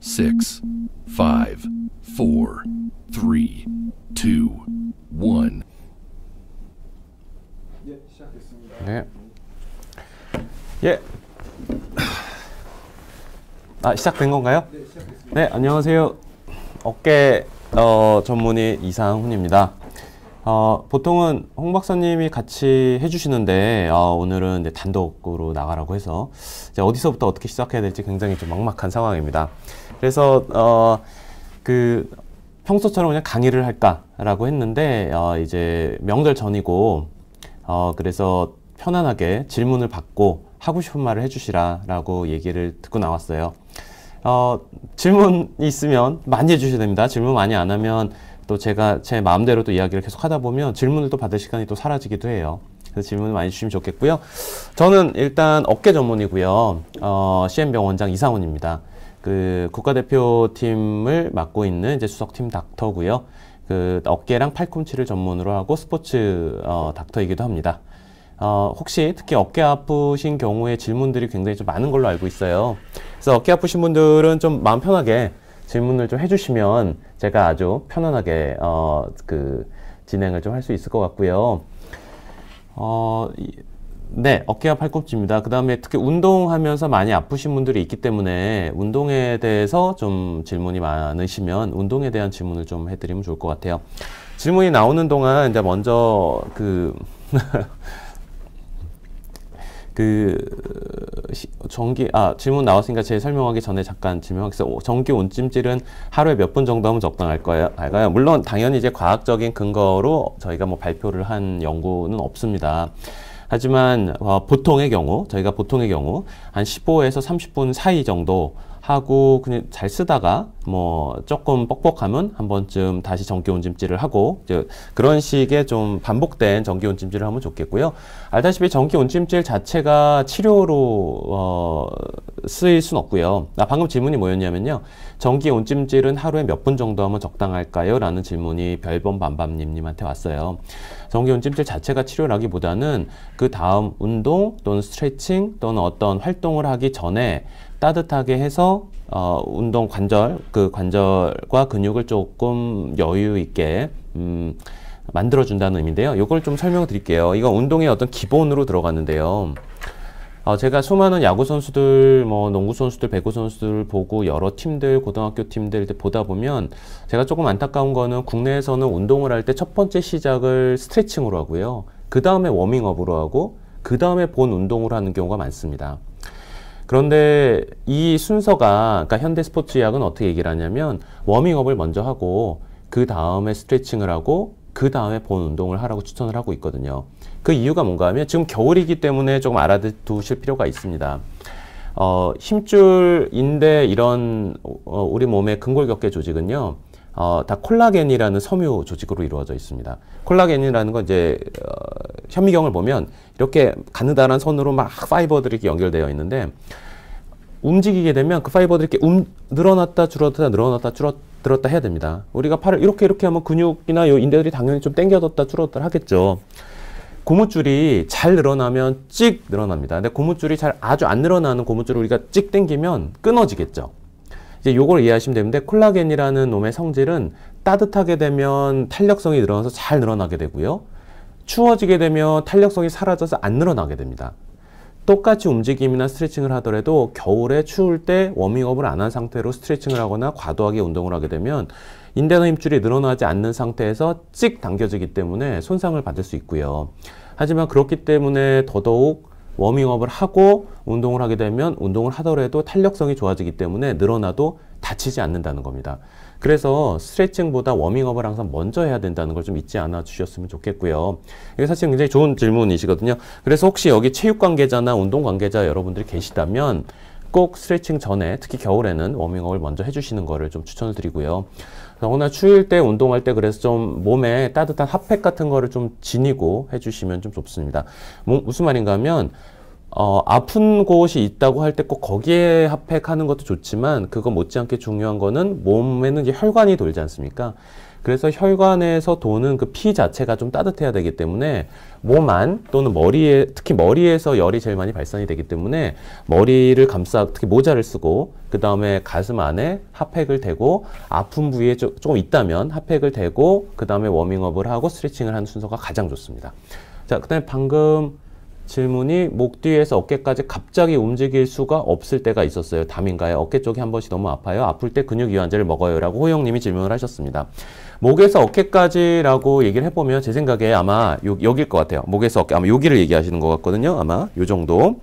six, five, four, three, two, one. 예, 시작했습니다. 네. 예. 아, 시작된 건가요? 네, 시작했습니다. 네, 안녕하세요. 어깨 어, 전문의 이상훈입니다. 어, 보통은 홍 박사님이 같이 해주시는데 어, 오늘은 이제 단독으로 나가라고 해서 어디서부터 어떻게 시작해야 될지 굉장히 좀 막막한 상황입니다. 그래서 어, 그 평소처럼 그냥 강의를 할까라고 했는데 어, 이제 명절 전이고 어, 그래서 편안하게 질문을 받고 하고 싶은 말을 해주시라라고 얘기를 듣고 나왔어요. 어, 질문 있으면 많이 해주셔야 됩니다. 질문 많이 안 하면 또 제가 제 마음대로 또 이야기를 계속 하다 보면 질문을 또 받을 시간이 또 사라지기도 해요. 그래서 질문을 많이 주시면 좋겠고요. 저는 일단 어깨 전문이고요. 어, CM병원장 이상훈입니다. 그 국가대표팀을 맡고 있는 이제 수석팀 닥터고요. 그 어깨랑 팔꿈치를 전문으로 하고 스포츠 어, 닥터이기도 합니다. 어, 혹시 특히 어깨 아프신 경우에 질문들이 굉장히 좀 많은 걸로 알고 있어요. 그래서 어깨 아프신 분들은 좀 마음 편하게 질문을 좀 해주시면 제가 아주 편안하게 어, 그 진행을 좀 할 수 있을 것 같고요. 어, 네, 어깨와 팔꿈치입니다. 그 다음에 특히 운동하면서 많이 아프신 분들이 있기 때문에 운동에 대해서 좀 질문이 많으시면 운동에 대한 질문을 좀 해드리면 좋을 것 같아요. 질문이 나오는 동안 이제 먼저 그 그 전기 아 질문 나왔으니까 제 설명하기 전에 잠깐 질문하겠습니다. 전기 온찜질은 하루에 몇 분 정도 하면 적당할 거예요? 알까요? 물론 당연히 이제 과학적인 근거로 저희가 뭐 발표를 한 연구는 없습니다. 하지만 어, 보통의 경우 저희가 보통의 경우 한 15에서 30분 사이 정도 하고 그냥 잘 쓰다가 뭐 조금 뻑뻑하면 한 번쯤 다시 전기온찜질을 하고 그런 식의 좀 반복된 전기온찜질을 하면 좋겠고요. 알다시피 전기온찜질 자체가 치료로 어, 쓰일 순 없고요. 아, 방금 질문이 뭐였냐면요. 전기 온찜질은 하루에 몇 분 정도 하면 적당할까요? 라는 질문이 별번반반님한테 왔어요. 전기 온찜질 자체가 치료라기보다는 그 다음 운동 또는 스트레칭 또는 어떤 활동을 하기 전에 따뜻하게 해서 어, 운동 관절 그 관절과 근육을 조금 여유 있게 음, 만들어준다는 의미인데요. 이걸 좀 설명드릴게요. 이거 운동의 어떤 기본으로 들어갔는데요. 어, 제가 수많은 야구 선수들, 뭐 농구 선수들, 배구 선수들 보고 여러 팀들, 고등학교 팀들 보다 보면 제가 조금 안타까운 거는 국내에서는 운동을 할 때 첫 번째 시작을 스트레칭으로 하고요. 그 다음에 워밍업으로 하고 그 다음에 본 운동으로 하는 경우가 많습니다. 그런데 이 순서가 그러니까 현대 스포츠 의학은 어떻게 얘기를 하냐면 워밍업을 먼저 하고 그 다음에 스트레칭을 하고 그 다음에 본 운동을 하라고 추천을 하고 있거든요. 그 이유가 뭔가 하면 지금 겨울이기 때문에 조금 알아두실 필요가 있습니다. 어, 힘줄인데 이런 어, 우리 몸의 근골격계 조직은요. 어, 다 콜라겐이라는 섬유 조직으로 이루어져 있습니다. 콜라겐이라는 건 이제 어, 현미경을 보면 이렇게 가느다란 선으로 막 파이버들이 이렇게 연결되어 있는데 움직이게 되면 그 파이버들이 이렇게 움, 늘어났다 줄었다 늘어났다 줄었다 해야 됩니다. 우리가 팔을 이렇게 이렇게 하면 근육이나 요 인대들이 당연히 좀 당겨졌다 줄었다 하겠죠. 고무줄이 잘 늘어나면 찍 늘어납니다. 근데 고무줄이 잘 아주 안 늘어나는 고무줄을 우리가 찍 당기면 끊어지겠죠. 이제 요걸 이해하시면 되는데 콜라겐이라는 놈의 성질은 따뜻하게 되면 탄력성이 늘어나서 잘 늘어나게 되고요. 추워지게 되면 탄력성이 사라져서 안 늘어나게 됩니다. 똑같이 움직임이나 스트레칭을 하더라도 겨울에 추울 때 워밍업을 안 한 상태로 스트레칭을 하거나 과도하게 운동을 하게 되면 인대나 힘줄이 늘어나지 않는 상태에서 찍 당겨지기 때문에 손상을 받을 수 있고요. 하지만 그렇기 때문에 더더욱 워밍업을 하고 운동을 하게 되면 운동을 하더라도 탄력성이 좋아지기 때문에 늘어나도 다치지 않는다는 겁니다. 그래서 스트레칭보다 워밍업을 항상 먼저 해야 된다는 걸 좀 잊지 않아 주셨으면 좋겠고요. 이게 사실 굉장히 좋은 질문이시거든요. 그래서 혹시 여기 체육 관계자나 운동 관계자 여러분들이 계시다면 꼭 스트레칭 전에 특히 겨울에는 워밍업을 먼저 해주시는 거를 좀추천 드리고요. 더구나 추울 때 운동할 때 그래서 좀 몸에 따뜻한 핫팩 같은 거를 좀 지니고 해주시면 좀 좋습니다. 뭐, 무슨 말인가 하면 어, 아픈 곳이 있다고 할 때 꼭 거기에 핫팩 하는 것도 좋지만 그거 못지않게 중요한 거는 몸에는 이제 혈관이 돌지 않습니까? 그래서 혈관에서 도는 그 피 자체가 좀 따뜻해야 되기 때문에 몸 안 또는 머리에 특히 머리에서 열이 제일 많이 발산이 되기 때문에 머리를 감싸 특히 모자를 쓰고 그 다음에 가슴 안에 핫팩을 대고 아픈 부위에 조금 있다면 핫팩을 대고 그 다음에 워밍업을 하고 스트레칭을 하는 순서가 가장 좋습니다. 자, 그다음에 방금 질문이 목 뒤에서 어깨까지 갑자기 움직일 수가 없을 때가 있었어요. 담인가요? 어깨 쪽이 한 번씩 너무 아파요. 아플 때 근육 유연제를 먹어요라고 호영님이 질문을 하셨습니다. 목에서 어깨까지라고 얘기를 해보면 제 생각에 아마 요, 여길 것 같아요. 목에서 어깨, 아마 여기를 얘기하시는 것 같거든요. 아마 요 정도.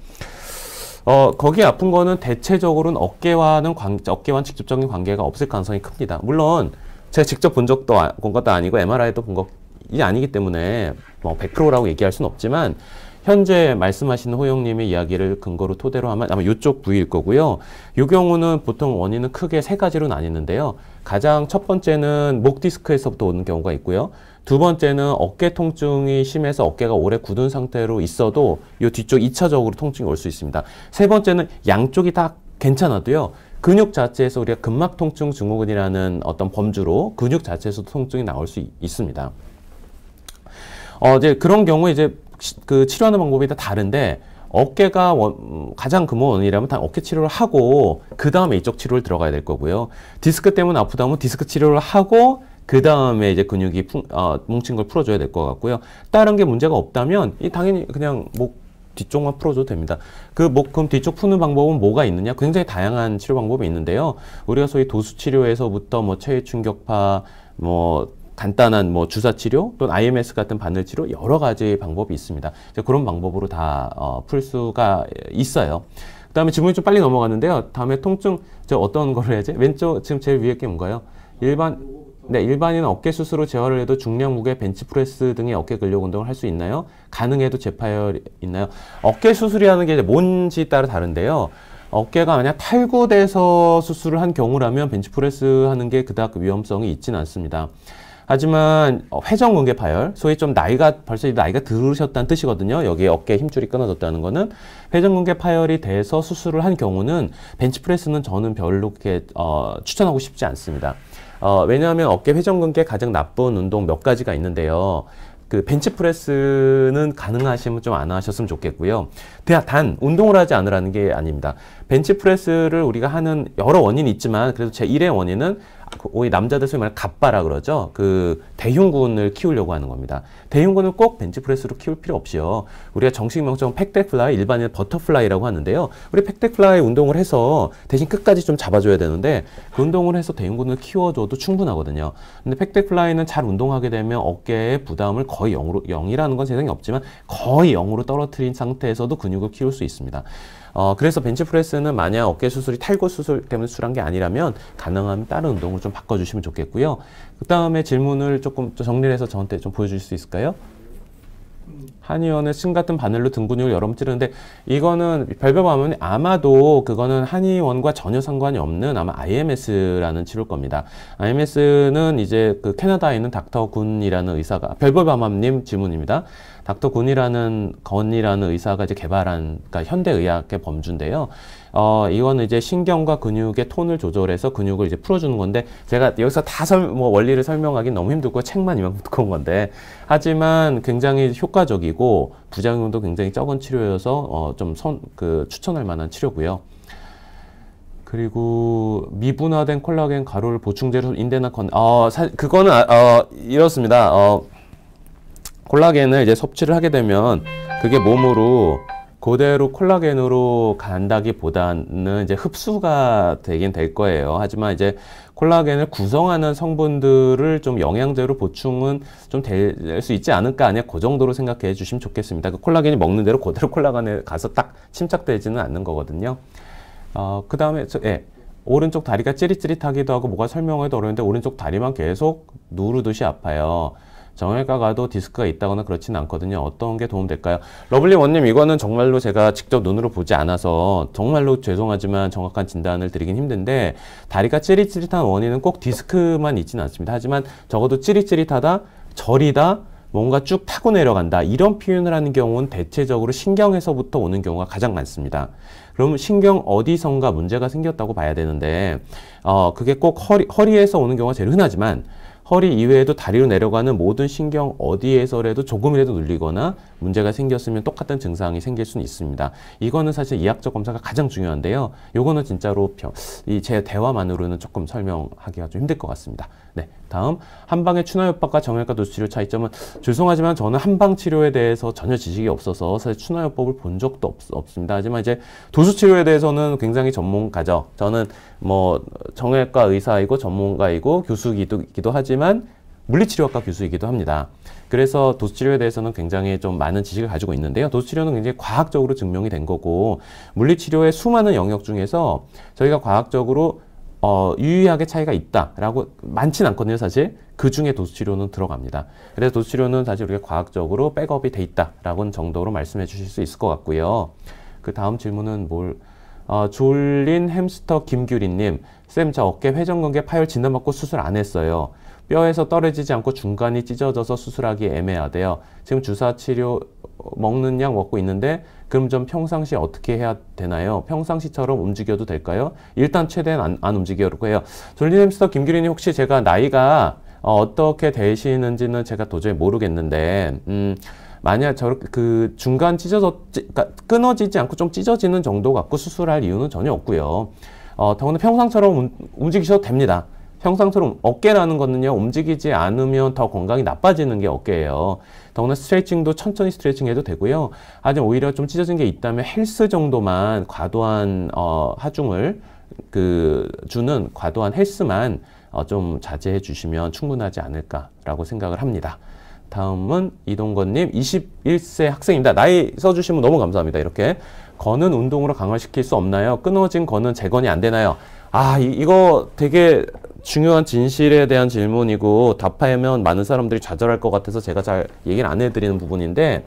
어, 거기 아픈 거는 대체적으로는 어깨와는 관, 어깨와 는 직접적인 관계가 없을 가능성이 큽니다. 물론 제가 직접 본 적도 아, 본 것도 아니고 MRI도 본 것이 아니기 때문에 뭐 100%라고 얘기할 수는 없지만 현재 말씀하시는 호영님의 이야기를 근거로 토대로 하면 아마 요쪽 부위일 거고요. 이 경우는 보통 원인은 크게 세 가지로 나뉘는데요. 가장 첫 번째는 목 디스크에서부터 오는 경우가 있고요. 두 번째는 어깨 통증이 심해서 어깨가 오래 굳은 상태로 있어도 이 뒤쪽 2차적으로 통증이 올 수 있습니다. 세 번째는 양쪽이 다 괜찮아도요. 근육 자체에서 우리가 근막 통증 증후군이라는 어떤 범주로 근육 자체에서 도 통증이 나올 수 있습니다. 어, 이제 그런 경우에 이제 그 치료하는 방법이 다 다른데 어깨가 원, 음, 가장 근본 원인이라면 다 어깨 치료를 하고 그 다음에 이쪽 치료를 들어가야 될 거고요. 디스크 때문에 아프다면 디스크 치료를 하고 그 다음에 이제 근육이 풍, 어, 뭉친 걸 풀어줘야 될 것 같고요. 다른 게 문제가 없다면 이 당연히 그냥 목 뒤쪽만 풀어줘도 됩니다. 그 목, 그럼 뒤쪽 푸는 방법은 뭐가 있느냐? 굉장히 다양한 치료 방법이 있는데요. 우리가 소위 도수 치료에서부터 뭐체외 충격파, 뭐 간단한 뭐 주사 치료 또는 IMS 같은 바늘 치료 여러 가지 방법이 있습니다. 그런 방법으로 다풀 어, 수가 있어요. 그다음에 지문이 좀 빨리 넘어갔는데요. 다음에 통증 저 어떤 걸 해야지? 왼쪽 지금 제일 위에 게 뭔가요? 일반 네, 일반인은 어깨 수술로 재활을 해도 중량 무게 벤치프레스 등의 어깨 근력 운동을 할 수 있나요? 가능해도 재파열 있나요? 어깨 수술이라는 게 뭔지 따라 다른데요. 어깨가 만약 탈구돼서 수술을 한 경우라면 벤치프레스 하는 게 그닥 위험성이 있지는 않습니다. 하지만 어, 회전근개 파열, 소위 좀 나이가 벌써 나이가 들으셨다는 뜻이거든요. 여기 어깨 힘줄이 끊어졌다는 거는 회전근개 파열이 돼서 수술을 한 경우는 벤치프레스는 저는 별로 이렇게 어, 추천하고 싶지 않습니다. 어, 왜냐하면 어깨 회전근개 가장 나쁜 운동 몇 가지가 있는데요. 그 벤치프레스는 가능하시면 좀 안 하셨으면 좋겠고요. 단 운동을 하지 않으라는 게 아닙니다. 벤치프레스를 우리가 하는 여러 원인이 있지만 그래도 제 1의 원인은 그 오히 남자들 소위 말하는 갑바라 그러죠. 그 대흉군을 키우려고 하는 겁니다. 대흉군을꼭 벤치프레스로 키울 필요 없이요. 우리가 정식 명칭은 팩데플라이, 일반인 버터플라이라고 하는데요. 우리 팩데플라이 운동을 해서 대신 끝까지 좀 잡아줘야 되는데 그 운동을 해서 대흉군을 키워줘도 충분하거든요. 근데 팩데플라이는 잘 운동하게 되면 어깨에 부담을 거의 0으로 0이라는 건 세상에 없지만 거의 0으로 떨어뜨린 상태에서도 근육을 키울 수 있습니다. 어, 그래서 벤치프레스는 만약 어깨 수술이 탈골 수술 때문에 수술한 게 아니라면 가능하면 다른 운동을 좀 바꿔주시면 좋겠고요. 그 다음에 질문을 조금 정리해서 를 저한테 좀보여주실수 있을까요? 한의원의 신 같은 바늘로 등 근육을 여름 찌르는데 이거는 별별하면 아마도 그거는 한의원과 전혀 상관이 없는 아마 IMS라는 치료 겁니다. IMS는 이제 그 캐나다에 있는 닥터 군이라는 의사가 별별밤맘님 질문입니다. 닥터 군이라는 건이라는 의사가 이제 개발한 그러니까 현대 의학의 범주인데요. 어, 이거는 이제 신경과 근육의 톤을 조절해서 근육을 이제 풀어주는 건데 제가 여기서 다뭐 설, 뭐 원리를 설명하기 너무 힘들고 책만 이만큼 두꺼운 건데 하지만 굉장히 효과적이고 부작용도 굉장히 적은 치료여서 어, 좀그 선 그 추천할 만한 치료고요. 그리고 미분화된 콜라겐 가루를 보충제로 인대나 건, 어, 사, 그거는, 아, 어, 이렇습니다. 어, 콜라겐을 이제 섭취를 하게 되면 그게 몸으로 그대로 콜라겐으로 간다기보다는 이제 흡수가 되긴 될 거예요. 하지만 이제 콜라겐을 구성하는 성분들을 좀 영양제로 보충은 좀 될 수 있지 않을까 아니야 그 정도로 생각해 주시면 좋겠습니다. 그 콜라겐이 먹는 대로 그대로 콜라겐에 가서 딱 침착되지는 않는 거거든요. 어, 그 다음에 예. 오른쪽 다리가 찌릿찌릿하기도 하고 뭐가 설명해도 어려운데 오른쪽 다리만 계속 누르듯이 아파요. 정형외과 가도 디스크가 있다거나 그렇진 않거든요. 어떤 게 도움될까요? 러블리 원님 이거는 정말로 제가 직접 눈으로 보지 않아서 정말로 죄송하지만 정확한 진단을 드리긴 힘든데 다리가 찌릿찌릿한 원인은 꼭 디스크만 있지는 않습니다. 하지만 적어도 찌릿찌릿하다, 저리다, 뭔가 쭉 타고 내려간다 이런 표현을 하는 경우는 대체적으로 신경에서부터 오는 경우가 가장 많습니다. 그럼 신경 어디선가 문제가 생겼다고 봐야 되는데 어 그게 꼭 허리, 허리에서 오는 경우가 제일 흔하지만 허리 이외에도 다리로 내려가는 모든 신경 어디에서라도 조금이라도 눌리거나 문제가 생겼으면 똑같은 증상이 생길 수는 있습니다. 이거는 사실 이학적 검사가 가장 중요한데요. 이거는 진짜로 병, 이제 대화만으로는 조금 설명하기가 좀 힘들 것 같습니다. 네, 다음 한방의 추나요법과 정형외과 도수치료 차이점은 죄송하지만 저는 한방 치료에 대해서 전혀 지식이 없어서 사실 추나요법을 본 적도 없, 없습니다. 하지만 이제 도수치료에 대해서는 굉장히 전문가죠. 저는 뭐 정형외과 의사이고 전문가이고 교수이기도 하지만 물리치료학과 교수이기도 합니다. 그래서 도수치료에 대해서는 굉장히 좀 많은 지식을 가지고 있는데요. 도수치료는 굉장히 과학적으로 증명이 된 거고 물리치료의 수많은 영역 중에서 저희가 과학적으로 어, 유의하게 차이가 있다라고 많진 않거든요, 사실. 그 중에 도수치료는 들어갑니다. 그래서 도수치료는 사실 우리가 과학적으로 백업이 돼 있다라고 정도로 말씀해 주실 수 있을 것 같고요. 그 다음 질문은 뭘 어, 졸린 햄스터 김규리님, 쌤 저 어깨 회전근개 파열 진단받고 수술 안 했어요. 뼈에서 떨어지지 않고 중간이 찢어져서 수술하기 애매하대요. 지금 주사 치료 어, 먹는 약 먹고 있는데 그럼 좀 평상시 어떻게 해야 되나요? 평상시처럼 움직여도 될까요? 일단 최대한 안, 안움직이고요 졸린 햄스터 김규리님 혹시 제가 나이가 어, 어떻게 되시는지는 제가 도저히 모르겠는데 음, 만약 저렇게 그 중간 찢어져 그러니까 끊어지지 않고 좀 찢어지는 정도 갖고 수술할 이유는 전혀 없고요. 어, 더군다나 평상처럼 움직이셔도 됩니다. 평상처럼 어깨라는 거는요 움직이지 않으면 더 건강이 나빠지는 게 어깨예요 더구나 스트레칭도 천천히 스트레칭 해도 되고요 아직 오히려 좀 찢어진 게 있다면 헬스 정도만 과도한 어, 하중을 그 주는 과도한 헬스만 어, 좀 자제해 주시면 충분하지 않을까라고 생각을 합니다 다음은 이동건님 21세 학생입니다. 나이 써주시면 너무 감사합니다. 이렇게 거는 운동으로 강화시킬 수 없나요? 끊어진 거는 재건이 안 되나요? 아 이, 거 되게 중요한 진실에 대한 질문이고 답하면 많은 사람들이 좌절할 것 같아서 제가 잘 얘기를 안 해드리는 부분인데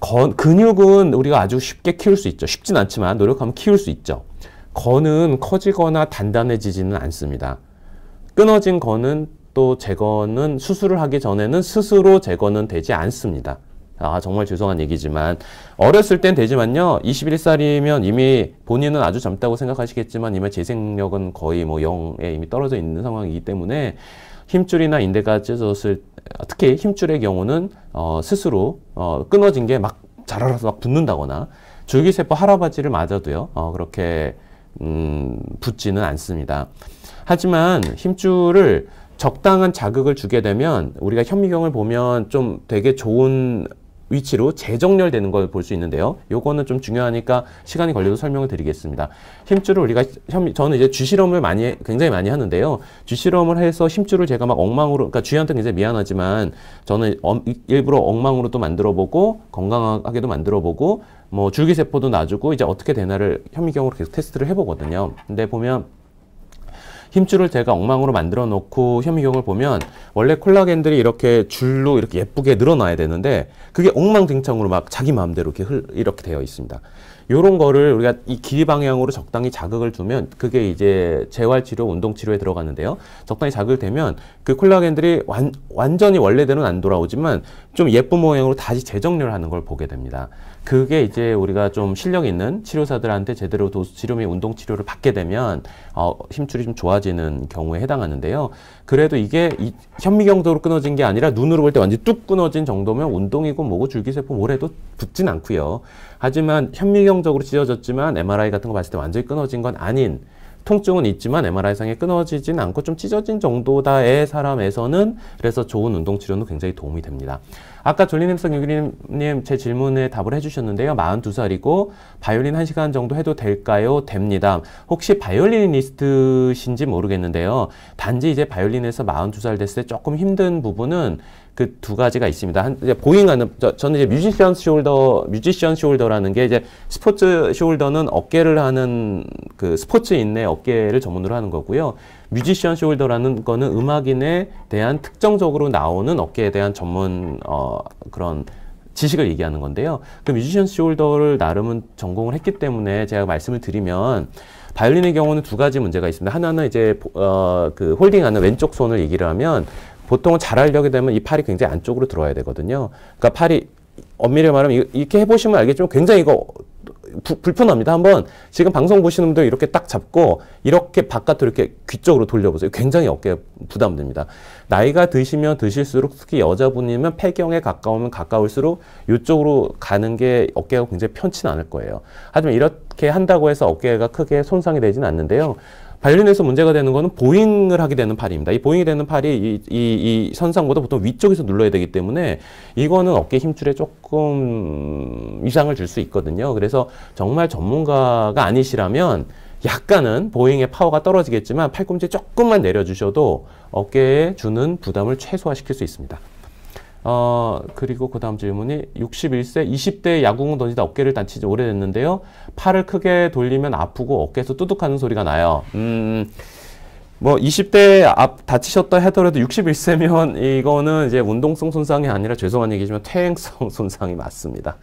건, 근육은 우리가 아주 쉽게 키울 수 있죠. 쉽진 않지만 노력하면 키울 수 있죠. 건은 커지거나 단단해지지는 않습니다. 끊어진 건은 또 재건은 수술을 하기 전에는 스스로 제건은 되지 않습니다. 아 정말 죄송한 얘기지만 어렸을 땐 되지만요 21살이면 이미 본인은 아주 젊다고 생각하시겠지만 이미 재생력은 거의 뭐 0에 이미 떨어져 있는 상황이기 때문에 힘줄이나 인대가 찢어졌을 특히 힘줄의 경우는 어, 스스로 어, 끊어진 게 막자라서막 붙는다거나 줄기세포 할아버지를 맞아도요 어, 그렇게 음, 붙지는 않습니다 하지만 힘줄을 적당한 자극을 주게 되면 우리가 현미경을 보면 좀 되게 좋은 위치로 재정렬되는 걸 볼 수 있는데요. 요거는 좀 중요하니까 시간이 걸려도 설명을 드리겠습니다. 힘줄을 우리가 현미 저는 이제 쥐실험을 많이 굉장히 많이 하는데요. 쥐실험을 해서 힘줄을 제가 막 엉망으로 그러니까 쥐한테 는 굉장히 미안하지만 저는 엄, 일부러 엉망으로 또 만들어 보고 건강하게도 만들어 보고 뭐 줄기세포도 놔주고 이제 어떻게 되나를 현미경으로 계속 테스트를 해 보거든요. 근데 보면 힘줄을 제가 엉망으로 만들어 놓고 현미경을 보면 원래 콜라겐들이 이렇게 줄로 이렇게 예쁘게 늘어나야 되는데 그게 엉망진창으로 막 자기 마음대로 이렇게 흘, 이렇게 되어 있습니다. 요런 거를 우리가 이 길이 방향으로 적당히 자극을 주면 그게 이제 재활 치료, 운동 치료에 들어가는데요. 적당히 자극되면 그 콜라겐들이 완, 완전히 원래대로는 안 돌아오지만 좀 예쁜 모양으로 다시 재정렬하는 걸 보게 됩니다. 그게 이제 우리가 좀 실력 있는 치료사들한테 제대로 도수치료 및 운동치료를 받게 되면 어, 힘줄이 좀 좋아지는 경우에 해당하는데요. 그래도 이게 이, 현미경도로 끊어진 게 아니라 눈으로 볼 때 완전히 뚝 끊어진 정도면 운동이고 뭐고 줄기세포 뭐래도 붙진 않고요. 하지만 현미경적으로 찢어졌지만 MRI 같은 거 봤을 때 완전히 끊어진 건 아닌 통증은 있지만 MRI상에 끊어지진 않고 좀 찢어진 정도다의 사람에서는 그래서 좋은 운동 치료는 굉장히 도움이 됩니다. 아까 졸린 햄성 유기님 제 질문에 답을 해주셨는데요. 42살이고 바이올린 1시간 정도 해도 될까요? 됩니다. 혹시 바이올리니스트신지 모르겠는데요. 단지 이제 바이올린에서 42살 됐을 때 조금 힘든 부분은 그 두 가지가 있습니다. 한, 이제 보잉하는 저, 는 이제 뮤지션 숄더 뮤지션 숄더라는 게 이제 스포츠 숄더는 어깨를 하는 그 스포츠 인내 어깨를 전문으로 하는 거고요. 뮤지션 숄더라는 거는 음악인에 대한 특정적으로 나오는 어깨에 대한 전문 어, 그런 지식을 얘기하는 건데요. 그 뮤지션 숄더를 나름은 전공을 했기 때문에 제가 말씀을 드리면 바이올린의 경우는 두 가지 문제가 있습니다. 하나는 이제 어, 그 홀딩하는 왼쪽 손을 얘기를 하면 보통은 잘 하려게 되면 이 팔이 굉장히 안쪽으로 들어와야 되거든요. 그러니까 팔이 엄밀히 말하면 이렇게 해보시면 알겠지만 굉장히 이거 부, 불편합니다. 한번 지금 방송 보시는 분들 이렇게 딱 잡고 이렇게 바깥으로 이렇게 귀 쪽으로 돌려보세요. 굉장히 어깨 부담됩니다. 나이가 드시면 드실수록 특히 여자분이면 폐경에 가까우면 가까울수록 이쪽으로 가는 게 어깨가 굉장히 편치는 않을 거예요. 하지만 이렇게 한다고 해서 어깨가 크게 손상이 되지는 않는데요. 발륜에서 문제가 되는 거는 보잉을 하게 되는 팔입니다. 이 보잉이 되는 팔이 이, 이, 이 선상보다 보통 위쪽에서 눌러야 되기 때문에 이거는 어깨 힘줄에 조금 이상을 줄 수 있거든요. 그래서 정말 전문가가 아니시라면 약간은 보잉의 파워가 떨어지겠지만 팔꿈치 조금만 내려주셔도 어깨에 주는 부담을 최소화시킬 수 있습니다. 어, 그리고 그 다음 질문이 61세 20대 야구공 던지다 어깨를 다치지 오래됐는데요. 팔을 크게 돌리면 아프고 어깨에서 뚜둑하는 소리가 나요. 음, 뭐 20대 앞 다치셨다 해더라도 61세면 이거는 이제 운동성 손상이 아니라 죄송한 얘기지만 퇴행성 손상이 맞습니다.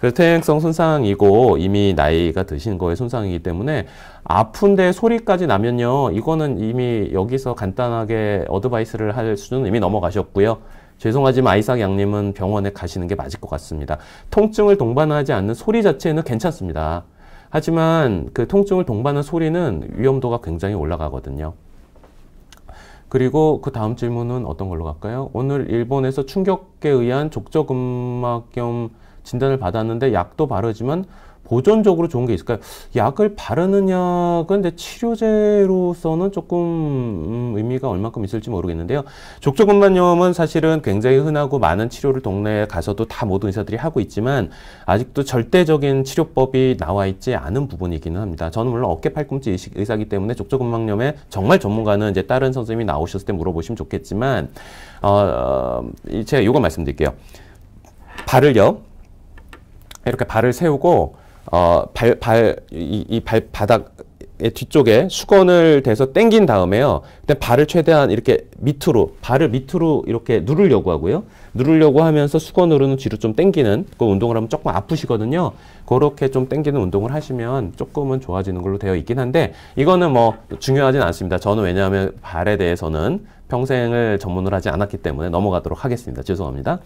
그래서 퇴행성 손상이고 이미 나이가 드신 거에 손상이기 때문에 아픈데 소리까지 나면요. 이거는 이미 여기서 간단하게 어드바이스를 할 수는 이미 넘어가셨고요. 죄송하지만 아이삭 양님은 병원에 가시는 게 맞을 것 같습니다. 통증을 동반하지 않는 소리 자체는 괜찮습니다. 하지만 그 통증을 동반하는 소리는 위험도가 굉장히 올라가거든요. 그리고 그 다음 질문은 어떤 걸로 갈까요? 오늘 일본에서 충격에 의한 족저근막염 진단을 받았는데 약도 바르지만 보존적으로 좋은 게 있을까요? 약을 바르는 약은 근데 치료제로서는 조금 음, 의미가 얼만큼 있을지 모르겠는데요. 족저근만염은 사실은 굉장히 흔하고 많은 치료를 동네에 가서도 다 모든 의사들이 하고 있지만 아직도 절대적인 치료법이 나와 있지 않은 부분이기는 합니다. 저는 물론 어깨 팔꿈치 의사기 때문에 족저근막염에 정말 전문가는 이제 다른 선생님이 나오셨을 때 물어보시면 좋겠지만 어, 어 제가 요거 말씀드릴게요. 발을요. 이렇게 발을 세우고 어, 발, 발, 이, 이 발바닥의 뒤쪽에 수건을 대서 땡긴 다음에요. 그때 발을 최대한 이렇게 밑으로, 발을 밑으로 이렇게 누르려고 하고요. 누르려고 하면서 수건으로는 뒤로 좀 땡기는 그 운동을 하면 조금 아프시거든요. 그렇게 좀 땡기는 운동을 하시면 조금은 좋아지는 걸로 되어 있긴 한데 이거는 뭐 중요하진 않습니다. 저는 왜냐하면 발에 대해서는 평생을 전문을 하지 않았기 때문에 넘어가도록 하겠습니다. 죄송합니다.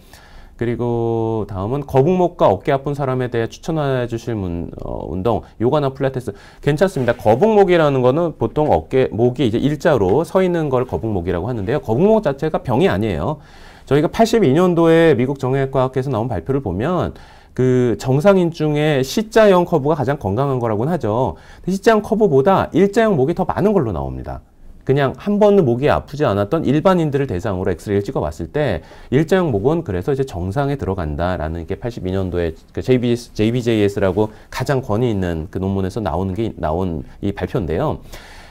그리고 다음은 거북목과 어깨 아픈 사람에 대해 추천해 주실 문, 어, 운동 요가나 플라테스 괜찮습니다. 거북목이라는 거는 보통 어깨 목이 이제 일자로 서 있는 걸 거북목이라고 하는데요. 거북목 자체가 병이 아니에요. 저희가 82년도에 미국 정형외과학회에서 나온 발표를 보면 그 정상인 중에 C자형 커브가 가장 건강한 거라고는 하죠. C자형 커브보다 일자형 목이 더 많은 걸로 나옵니다. 그냥 한번은 목이 아프지 않았던 일반인들을 대상으로 엑스레이를 찍어봤을 때 일자형 목은 그래서 이제 정상에 들어간다라는 게 82년도에 그 JBS, JBJS라고 가장 권위 있는 그 논문에서 나오는 게 나온 이 발표인데요.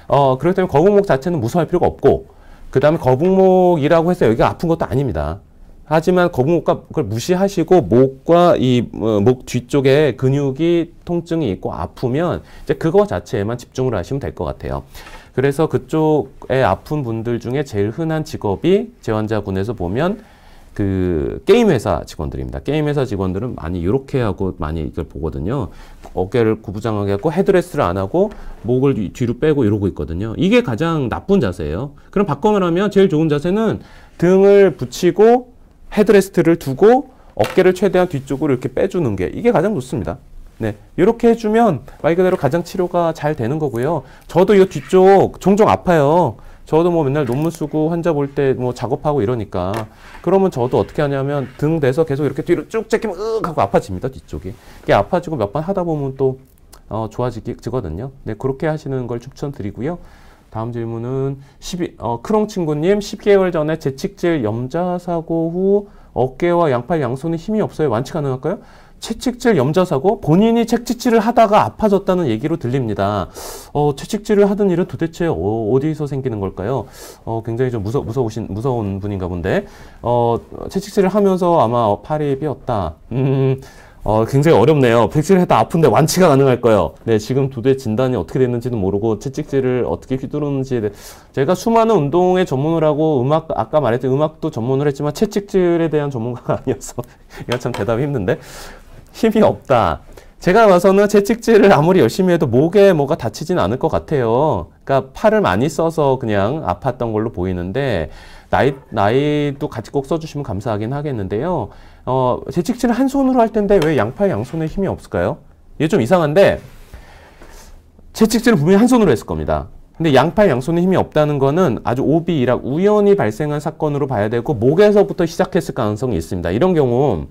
어, 그렇기 때문에 거북목 자체는 무서워할 필요가 없고 그 다음에 거북목이라고 해서 여기가 아픈 것도 아닙니다. 하지만 거북목과 그걸 무시하시고 목과 이목 어, 뒤쪽에 근육이 통증이 있고 아프면 이제 그거 자체에만 집중을 하시면 될 것 같아요. 그래서 그쪽에 아픈 분들 중에 제일 흔한 직업이 재환자군에서 보면 그 게임 회사 직원들입니다. 게임 회사 직원들은 많이 이렇게 하고 많이 이걸 보거든요. 어깨를 구부장하게 하고 헤드레스를 안 하고 목을 뒤로 빼고 이러고 있거든요. 이게 가장 나쁜 자세예요. 그럼 바꿔 말하면 제일 좋은 자세는 등을 붙이고 헤드레스트를 두고 어깨를 최대한 뒤쪽으로 이렇게 빼주는 게 이게 가장 좋습니다. 네, 이렇게 해주면 말 그대로 가장 치료가 잘 되는 거고요. 저도 이 뒤쪽 종종 아파요. 저도 뭐 맨날 논문 쓰고 환자 볼 때 뭐 작업하고 이러니까 그러면 저도 어떻게 하냐면 등 대서 계속 이렇게 뒤로 쭉 제끼면 으 하고 아파집니다 뒤쪽이 이게 아파지고 몇 번 하다 보면 또 어, 좋아지거든요 네 그렇게 하시는 걸 추천드리고요 다음 질문은 12, 어, 크롱 친구님 10개월 전에 재측질 염자 사고 후 어깨와 양팔 양손에 힘이 없어요 완치 가능할까요? 채찍질 염좌사고 본인이 채찍질을 하다가 아파졌다는 얘기로 들립니다. 어, 채찍질을 하던 일은 도대체 어, 디서 생기는 걸까요? 어, 굉장히 좀 무서, 무서우신, 무서운 분인가 본데, 어, 채찍질을 하면서 아마 어, 팔이 삐었다. 음, 어, 굉장히 어렵네요. 백질을 했다 아픈데 완치가 가능할 거예요. 네, 지금 도대 진단이 어떻게 됐는지는 모르고 채찍질을 어떻게 휘두르는지 제가 수많은 운동의 전문을 하고 음악 아까 말했듯이 음악도 전문을 했지만 채찍질에 대한 전문가가 아니어서 이거 참 대답이 힘든데 힘이 없다. 제가 와서는 재측지를 아무리 열심히 해도 목에 뭐가 다치진 않을 것 같아요. 그러니까 팔을 많이 써서 그냥 아팠던 걸로 보이는데 나이 나이도 같이 꼭 써주시면 감사하긴 하겠는데요. 어, 재측지를 한 손으로 할 텐데 왜 양팔 양손에 힘이 없을까요? 이게 좀 이상한데 재측지를 분명히 한 손으로 했을 겁니다. 근데 양팔 양손에 힘이 없다는 거는 아주 오비이라 우연히 발생한 사건으로 봐야 되고 목에서부터 시작했을 가능성이 있습니다. 이런 경우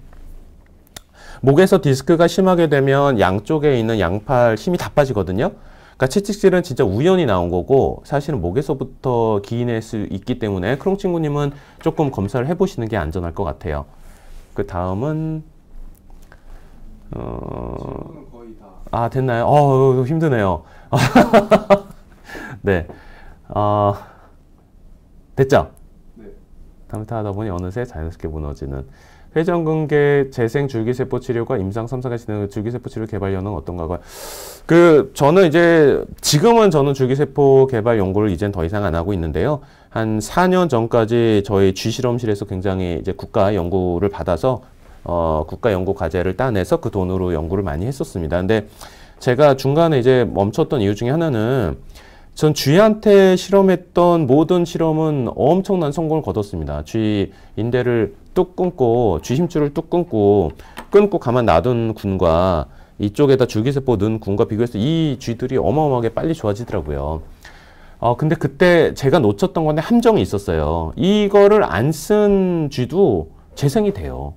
목에서 디스크가 심하게 되면 양쪽에 있는 양팔 힘이 다 빠지거든요. 그러니까 채찍질은 진짜 우연히 나온 거고 사실은 목에서부터 기인할 수 있기 때문에 크롱 친구님은 조금 검사를 해보시는 게 안전할 것 같아요. 그 다음은 어... 아 됐나요? 어 힘드네요. 네, 어... 됐죠? 네. 다음에 하다 보니 어느새 자연스럽게 무너지는 회전근개 재생 줄기세포 치료가 임상 3사가 진행을 줄기세포 치료 개발 연은 어떤가가 그 저는 이제 지금은 저는 줄기세포 개발 연구를 이젠 더 이상 안 하고 있는데요. 한 4년 전까지 저희 G 실험실에서 굉장히 이제 국가 연구를 받아서 어 국가 연구 과제를 따내서 그 돈으로 연구를 많이 했었습니다. 근데 제가 중간에 이제 멈췄던 이유 중에 하나는 전 쥐한테 실험했던 모든 실험은 엄청난 성공을 거뒀습니다. 쥐 인대를 뚝 끊고 주심줄을 뚝 끊고 끊고 가만 놔둔 군과 이쪽에다 줄기세포 넣은 군과 비교해서 이 쥐들이 어마어마하게 빨리 좋아지더라고요. 어, 근데 그때 제가 놓쳤던 건데 함정이 있었어요. 이거를 안 쓴 쥐도 재생이 돼요.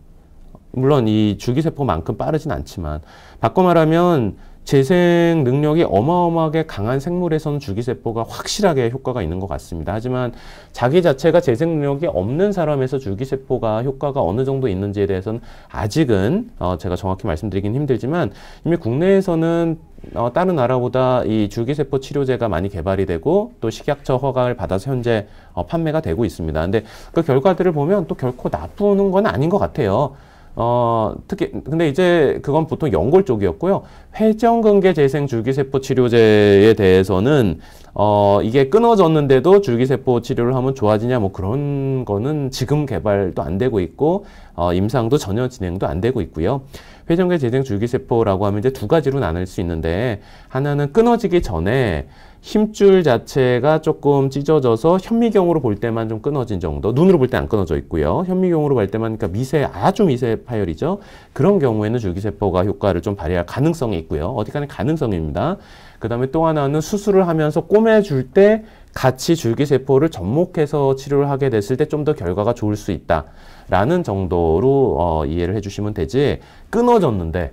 물론 이 줄기세포만큼 빠르진 않지만 바꿔 말하면 재생 능력이 어마어마하게 강한 생물에서는 주기세포가 확실하게 효과가 있는 것 같습니다. 하지만 자기 자체가 재생 능력이 없는 사람에서 주기세포가 효과가 어느 정도 있는지에 대해서는 아직은 어, 제가 정확히 말씀드리긴 힘들지만 이미 국내에서는 어, 다른 나라보다 이주기세포 치료제가 많이 개발이 되고 또 식약처 허가를 받아서 현재 어, 판매가 되고 있습니다. 근데 그 결과들을 보면 또 결코 나쁜 건 아닌 것 같아요. 어, 특히 근데 이제 그건 보통 연골 쪽이었고요. 회전근개 재생 줄기세포 치료제에 대해서는 어, 이게 끊어졌는데도 줄기세포 치료를 하면 좋아지냐 뭐 그런 거는 지금 개발도 안 되고 있고 어, 임상도 전혀 진행도 안 되고 있고요. 회전근개 재생 줄기세포라고 하면 이제 두 가지로 나눌 수 있는데 하나는 끊어지기 전에 힘줄 자체가 조금 찢어져서 현미경으로 볼 때만 좀 끊어진 정도 눈으로 볼 때 안 끊어져 있고요 현미경으로 볼 때만 그러니까 미세 아주 미세 파열이죠 그런 경우에는 줄기세포가 효과를 좀 발휘할 가능성이 있고요 어디까지 가능성입니다 그 다음에 또 하나는 수술을 하면서 꼬매줄 때 같이 줄기세포를 접목해서 치료를 하게 됐을 때 좀 더 결과가 좋을 수 있다라는 정도로 어, 이해를 해주시면 되지 끊어졌는데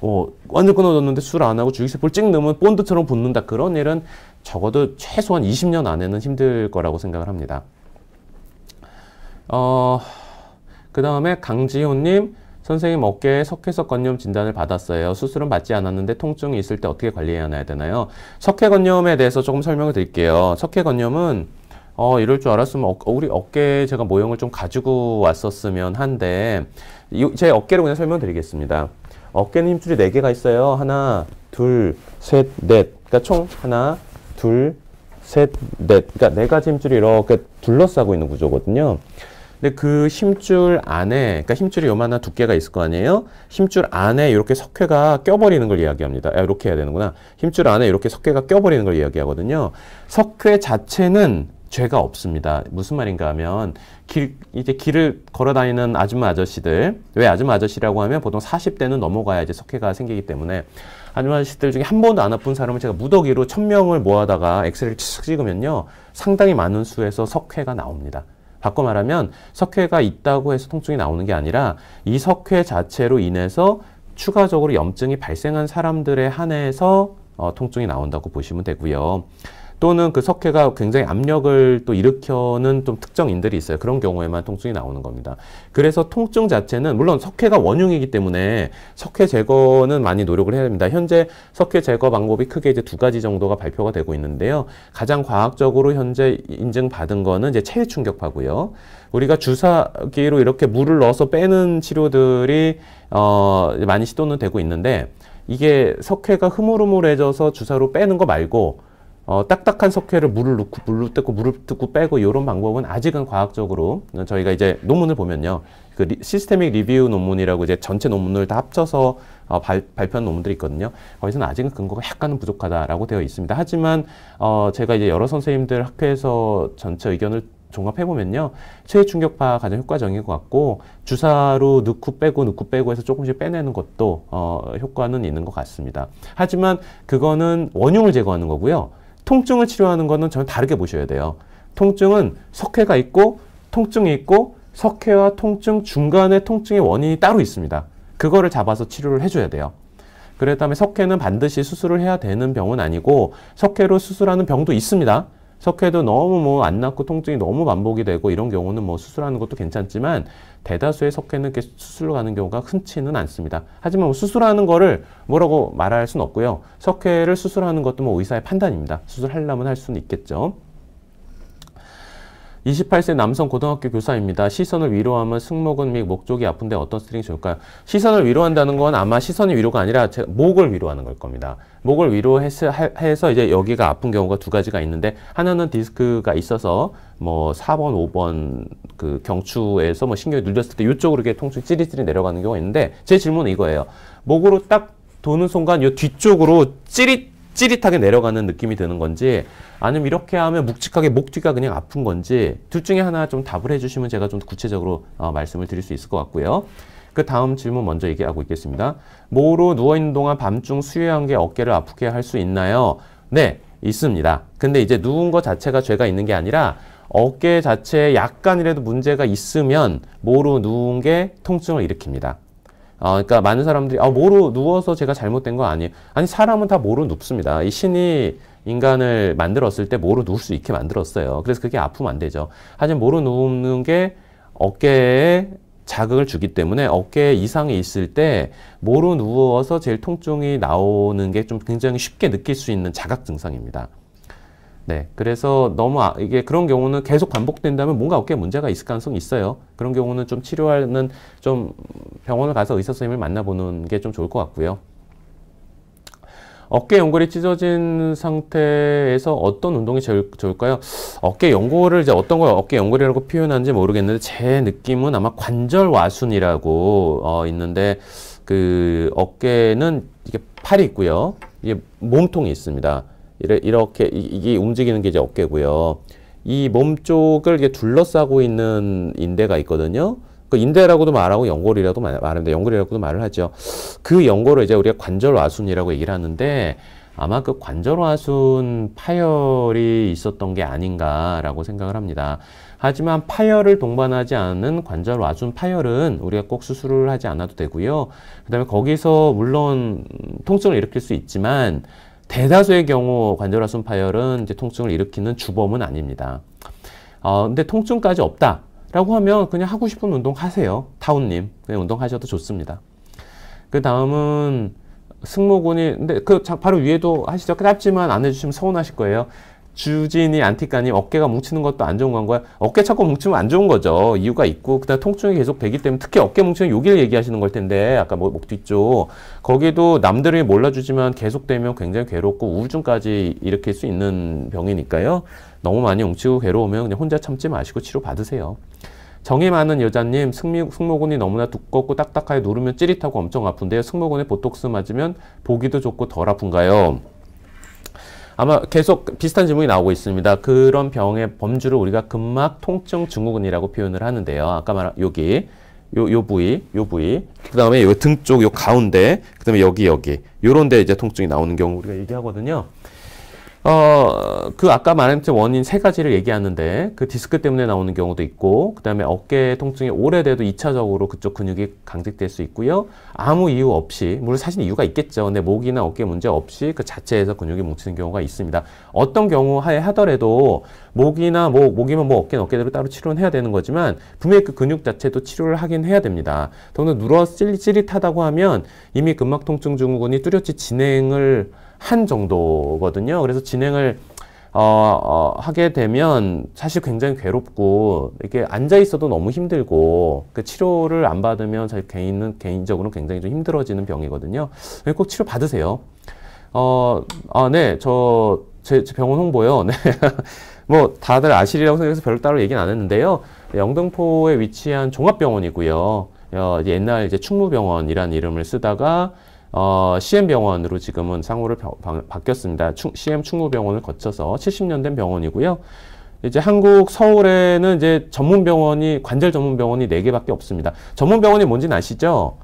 어, 완전 끊어졌는데 술 안 하고 주식세포를 찍 넣으면 본드처럼 붙는다. 그런 일은 적어도 최소한 20년 안에는 힘들 거라고 생각을 합니다. 어, 그 다음에 강지호님, 선생님 어깨에 석회석건염 진단을 받았어요. 수술은 받지 않았는데 통증이 있을 때 어떻게 관리해야 되나요? 석회건염에 대해서 조금 설명을 드릴게요. 석회건염은 어, 이럴 줄 알았으면 어, 우리 어깨에 제가 모형을 좀 가지고 왔었으면 한데 이, 제 어깨로 그냥 설명드리겠습니다. 어깨는 힘줄이 4개가 있어요. 하나, 둘, 셋, 넷. 그러니까 총 하나, 둘, 셋, 넷. 그러니까 네 가지 힘줄이 이렇게 둘러싸고 있는 구조거든요. 근데 그 힘줄 안에, 그러니까 힘줄이 요만한 두께가 있을 거 아니에요? 힘줄 안에 이렇게 석회가 껴버리는 걸 이야기합니다. 아, 이렇게 해야 되는구나. 힘줄 안에 이렇게 석회가 껴버리는 걸 이야기하거든요. 석회 자체는 죄가 없습니다. 무슨 말인가 하면 길 이제 길을 걸어 다니는 아줌마 아저씨들 왜 아줌마 아저씨라고 하면 보통 40대는 넘어가야 이제 석회가 생기기 때문에 아줌마 아저씨들 중에 한 번도 안 아픈 사람을 제가 무더기로 1명을 모아다가 엑스레칙 찍으면요. 상당히 많은 수에서 석회가 나옵니다. 바꿔 말하면 석회가 있다고 해서 통증이 나오는 게 아니라 이 석회 자체로 인해서 추가적으로 염증이 발생한 사람들의 한해서 어, 통증이 나온다고 보시면 되고요. 또는 그 석회가 굉장히 압력을 또 일으켜는 좀 특정인들이 있어요. 그런 경우에만 통증이 나오는 겁니다. 그래서 통증 자체는 물론 석회가 원흉이기 때문에 석회 제거는 많이 노력을 해야 됩니다. 현재 석회 제거 방법이 크게 이제 두 가지 정도가 발표가 되고 있는데요. 가장 과학적으로 현재 인증받은 거는 이제 체외 충격파고요. 우리가 주사기로 이렇게 물을 넣어서 빼는 치료들이 어 많이 시도는 되고 있는데 이게 석회가 흐물흐물해져서 주사로 빼는 거 말고 어, 딱딱한 석회를 물을 넣고 물을 뜯고 물을 뜯고 빼고 이런 방법은 아직은 과학적으로 저희가 이제 논문을 보면요. 그 리, 시스테믹 리뷰 논문이라고 이제 전체 논문을 다 합쳐서 어, 발, 발표한 논문들이 있거든요. 거기서는 아직은 근거가 약간은 부족하다라고 되어 있습니다. 하지만 어, 제가 이제 여러 선생님들 학회에서 전체 의견을 종합해보면요. 최충격파 가장 효과적인 것 같고, 주사로 넣고 빼고 넣고 빼고 해서 조금씩 빼내는 것도, 어, 효과는 있는 것 같습니다. 하지만 그거는 원흉을 제거하는 거고요. 통증을 치료하는 거는 전혀 다르게 보셔야 돼요. 통증은 석회가 있고 통증이 있고 석회와 통증 중간에 통증의 원인이 따로 있습니다. 그거를 잡아서 치료를 해줘야 돼요. 그랬다음에 석회는 반드시 수술을 해야 되는 병은 아니고 석회로 수술하는 병도 있습니다. 석회도 너무 뭐안 낫고 통증이 너무 반복이 되고 이런 경우는 뭐 수술하는 것도 괜찮지만 대다수의 석회는 이렇 수술로 가는 경우가 흔치는 않습니다. 하지만 뭐 수술하는 거를 뭐라고 말할 수는 없고요. 석회를 수술하는 것도 뭐 의사의 판단입니다. 수술하려면 할 수는 있겠죠. 28세 남성 고등학교 교사입니다. 시선을 위로하면 승모근 및 목쪽이 아픈데 어떤 스트링이 좋을까요? 시선을 위로한다는 건 아마 시선이 위로가 아니라 목을 위로하는 걸 겁니다. 목을 위로해서 이제 여기가 아픈 경우가 두 가지가 있는데 하나는 디스크가 있어서 뭐 4번, 5번 그 경추에서 뭐 신경이 눌렸을 때 이쪽으로 이렇게 통증 찌릿찌릿 내려가는 경우가 있는데 제 질문은 이거예요. 목으로 딱 도는 순간 이 뒤쪽으로 찌릿 찌릿하게 내려가는 느낌이 드는 건지 아니면 이렇게 하면 묵직하게 목 뒤가 그냥 아픈 건지 둘 중에 하나 좀 답을 해주시면 제가 좀 구체적으로 어, 말씀을 드릴 수 있을 것 같고요. 그 다음 질문 먼저 얘기하고 있겠습니다. 모로 누워있는 동안 밤중 수유한 게 어깨를 아프게 할 수 있나요? 네, 있습니다. 근데 이제 누운 거 자체가 죄가 있는 게 아니라 어깨 자체에 약간이라도 문제가 있으면 모로 누운 게 통증을 일으킵니다. 어, 그러니까 많은 사람들이 아 뭐로 누워서 제가 잘못된 거 아니에요. 아니 사람은 다 뭐로 눕습니다. 이 신이 인간을 만들었을 때 뭐로 누울 수 있게 만들었어요. 그래서 그게 아프면 안 되죠. 하지만 뭐로 누우는 게 어깨에 자극을 주기 때문에 어깨에 이상이 있을 때 뭐로 누워서 제일 통증이 나오는 게 좀 굉장히 쉽게 느낄 수 있는 자각 증상입니다. 네. 그래서 너무 아, 이게 그런 경우는 계속 반복된다면 뭔가 어깨에 문제가 있을 가능성이 있어요. 그런 경우는 좀 치료하는 좀 병원을 가서 의사 선생님을 만나보는 게 좀 좋을 것 같고요. 어깨 연골이 찢어진 상태에서 어떤 운동이 제일 좋을까요? 어깨 연골을 이제 어떤 걸 어깨 연골이라고 표현하는지 모르겠는데 제 느낌은 아마 관절 와순이라고 어, 있는데 그 어깨는 이게 팔이 있고요. 이게 몸통이 있습니다. 이렇게 이게 움직이는 게 이제 어깨고요. 이 몸 쪽을 이렇게 둘러싸고 있는 인대가 있거든요. 그 인대라고도 말하고 연골이라도 말합니다. 연골이라고도 말을 하죠. 그 연골을 이제 우리가 관절와순이라고 얘기를 하는데 아마 그 관절와순 파열이 있었던 게 아닌가라고 생각을 합니다. 하지만 파열을 동반하지 않은 관절 와순 파열은 우리가 꼭 수술을 하지 않아도 되고요. 그다음에 거기서 물론 통증을 일으킬 수 있지만 대다수의 경우 관절화순 파열은 이제 통증을 일으키는 주범은 아닙니다. 어, 근데 통증까지 없다. 라고 하면 그냥 하고 싶은 운동 하세요. 타운님. 그냥 운동하셔도 좋습니다. 그 다음은 승모근이, 근데 그 바로 위에도 하시죠. 짧지만 안 해주시면 서운하실 거예요. 주진이 안티까니 어깨가 뭉치는 것도 안 좋은 건가요? 어깨 자꾸 뭉치면 안 좋은 거죠. 이유가 있고 그다음 통증이 계속 되기 때문에 특히 어깨 뭉치는 여기를 얘기하시는 걸 텐데 아까 뭐목 뒤쪽 거기도 남들이 몰라주지만 계속되면 굉장히 괴롭고 우울증까지 일으킬 수 있는 병이니까요. 너무 많이 뭉치고 괴로우면 그냥 혼자 참지 마시고 치료 받으세요. 정이 많은 여자님 승미, 승모근이 너무나 두껍고 딱딱하게 누르면 찌릿하고 엄청 아픈데요. 승모근에 보톡스 맞으면 보기도 좋고 덜 아픈가요? 아마 계속 비슷한 질문이 나오고 있습니다. 그런 병의 범주를 우리가 근막 통증 증후군이라고 표현을 하는데요. 아까 말한 여기 요, 요 부위, 요 부위, 그 다음에 요등 쪽, 요 가운데, 그 다음에 여기, 여기, 요런 데 이제 통증이 나오는 경우 우리가 얘기하거든요. 어, 그 아까 말했던 원인 세 가지를 얘기하는데 그 디스크 때문에 나오는 경우도 있고 그 다음에 어깨 통증이 오래돼도 2차적으로 그쪽 근육이 강직될 수 있고요. 아무 이유 없이 물론 사실 이유가 있겠죠. 근데 목이나 어깨 문제 없이 그 자체에서 근육이 뭉치는 경우가 있습니다. 어떤 경우 하에 하더라도 목이나 목, 뭐, 목이면 뭐 어깨는 어깨대로 따로 치료는 해야 되는 거지만 분명히 그 근육 자체도 치료를 하긴 해야 됩니다. 더는 누워 찌릿찌릿하다고 하면 이미 근막통증 증후군이 뚜렷이 진행을 한 정도거든요. 그래서 진행을 어, 어, 하게 되면 사실 굉장히 괴롭고 이렇게 앉아 있어도 너무 힘들고 그 치료를 안 받으면 사실 개인은 개인적으로 굉장히 좀 힘들어지는 병이거든요. 꼭 치료 받으세요. 어, 아, 네, 저, 제, 제 병원 홍보요. 네. 뭐 다들 아시리라고 생각해서 별로 따로 얘기는 안 했는데요. 영등포에 위치한 종합병원이고요. 어, 옛날 이제 충무병원이라는 이름을 쓰다가 어, CM병원으로 지금은 상호를 바, 바, 바뀌었습니다. 충, CM 충무병원을 거쳐서 70년 된 병원이고요. 이제 한국 서울에는 이제 전문병원이 관절 전문병원이 4개밖에 없습니다. 전문병원이 뭔지는 아시죠?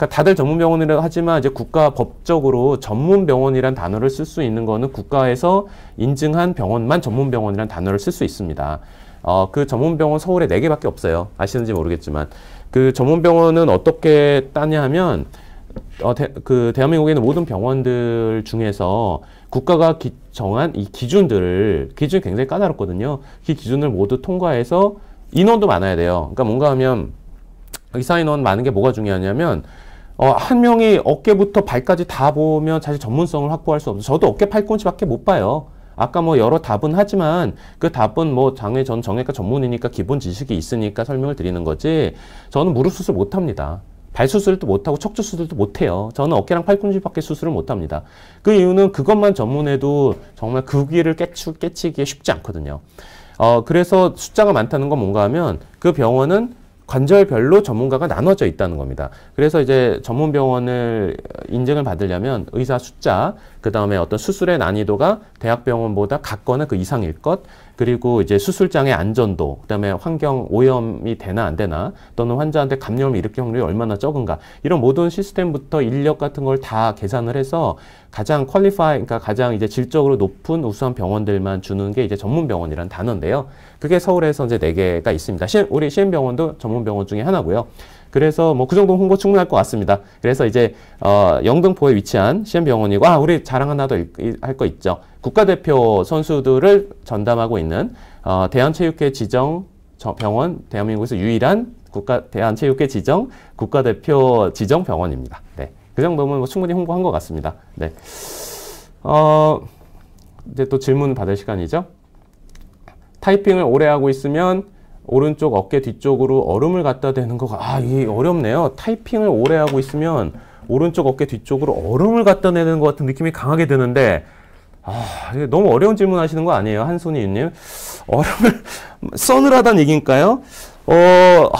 그러니까 다들 전문 병원이라고 하지만 이제 국가 법적으로 전문 병원이란 단어를 쓸 수 있는 거는 국가에서 인증한 병원만 전문 병원이란 단어를 쓸 수 있습니다. 어, 그 전문 병원 서울에 네개밖에 없어요. 아시는지 모르겠지만. 그 전문 병원은 어떻게 따냐 하면 어, 대, 그 대한민국에 있는 모든 병원들 중에서 국가가 기, 정한 이기준들 기준이 굉장히 까다롭거든요. 그 기준을 모두 통과해서 인원도 많아야 돼요. 그러니까 뭔가 하면 의사 인원 많은 게 뭐가 중요하냐면 어, 한 명이 어깨부터 발까지 다 보면 사실 전문성을 확보할 수 없어요. 저도 어깨 팔꿈치밖에 못 봐요. 아까 뭐 여러 답은 하지만 그 답은 뭐장애전 정외과 전문이니까 기본 지식이 있으니까 설명을 드리는 거지 저는 무릎 수술 못 합니다. 발 수술도 못하고 척추 수술도 못해요. 저는 어깨랑 팔꿈치밖에 수술을 못합니다. 그 이유는 그것만 전문해도 정말 그 귀를 깨치, 깨치기에 쉽지 않거든요. 어, 그래서 숫자가 많다는 건 뭔가 하면 그 병원은 관절별로 전문가가 나눠져 있다는 겁니다. 그래서 이제 전문 병원을 인증을 받으려면 의사 숫자, 그 다음에 어떤 수술의 난이도가 대학병원보다 같거나 그 이상일 것, 그리고 이제 수술장의 안전도, 그다음에 환경 오염이 되나 안 되나, 또는 환자한테 감염을 일으킬 확률이 얼마나 적은가 이런 모든 시스템부터 인력 같은 걸 다 계산을 해서 가장 퀄리파이, 그러니까 가장 이제 질적으로 높은 우수한 병원들만 주는 게 이제 전문 병원이라는 단어인데요. 그게 서울에서 이제 네 개가 있습니다. 시, 우리 시행병원도 전문 병원 중에 하나고요. 그래서 뭐 그 정도 홍보 충분할 것 같습니다. 그래서 이제 어, 영등포에 위치한 시험병원이고 아 우리 자랑 하나 더 할 거 있죠. 국가대표 선수들을 전담하고 있는 어, 대한체육회 지정 병원 대한민국에서 유일한 국가 대한체육회 지정 국가대표 지정 병원입니다. 네. 그 정도면 뭐 충분히 홍보한 것 같습니다. 네. 어, 이제 또 질문 받을 시간이죠. 타이핑을 오래 하고 있으면 오른쪽 어깨 뒤쪽으로 얼음을 갖다 대는 거가 아 이게 어렵네요 타이핑을 오래 하고 있으면 오른쪽 어깨 뒤쪽으로 얼음을 갖다 내는 것 같은 느낌이 강하게 드는데 아 이게 너무 어려운 질문 하시는 거 아니에요 한손이님 얼음을 써늘하다는 얘기인가요? 어, 아,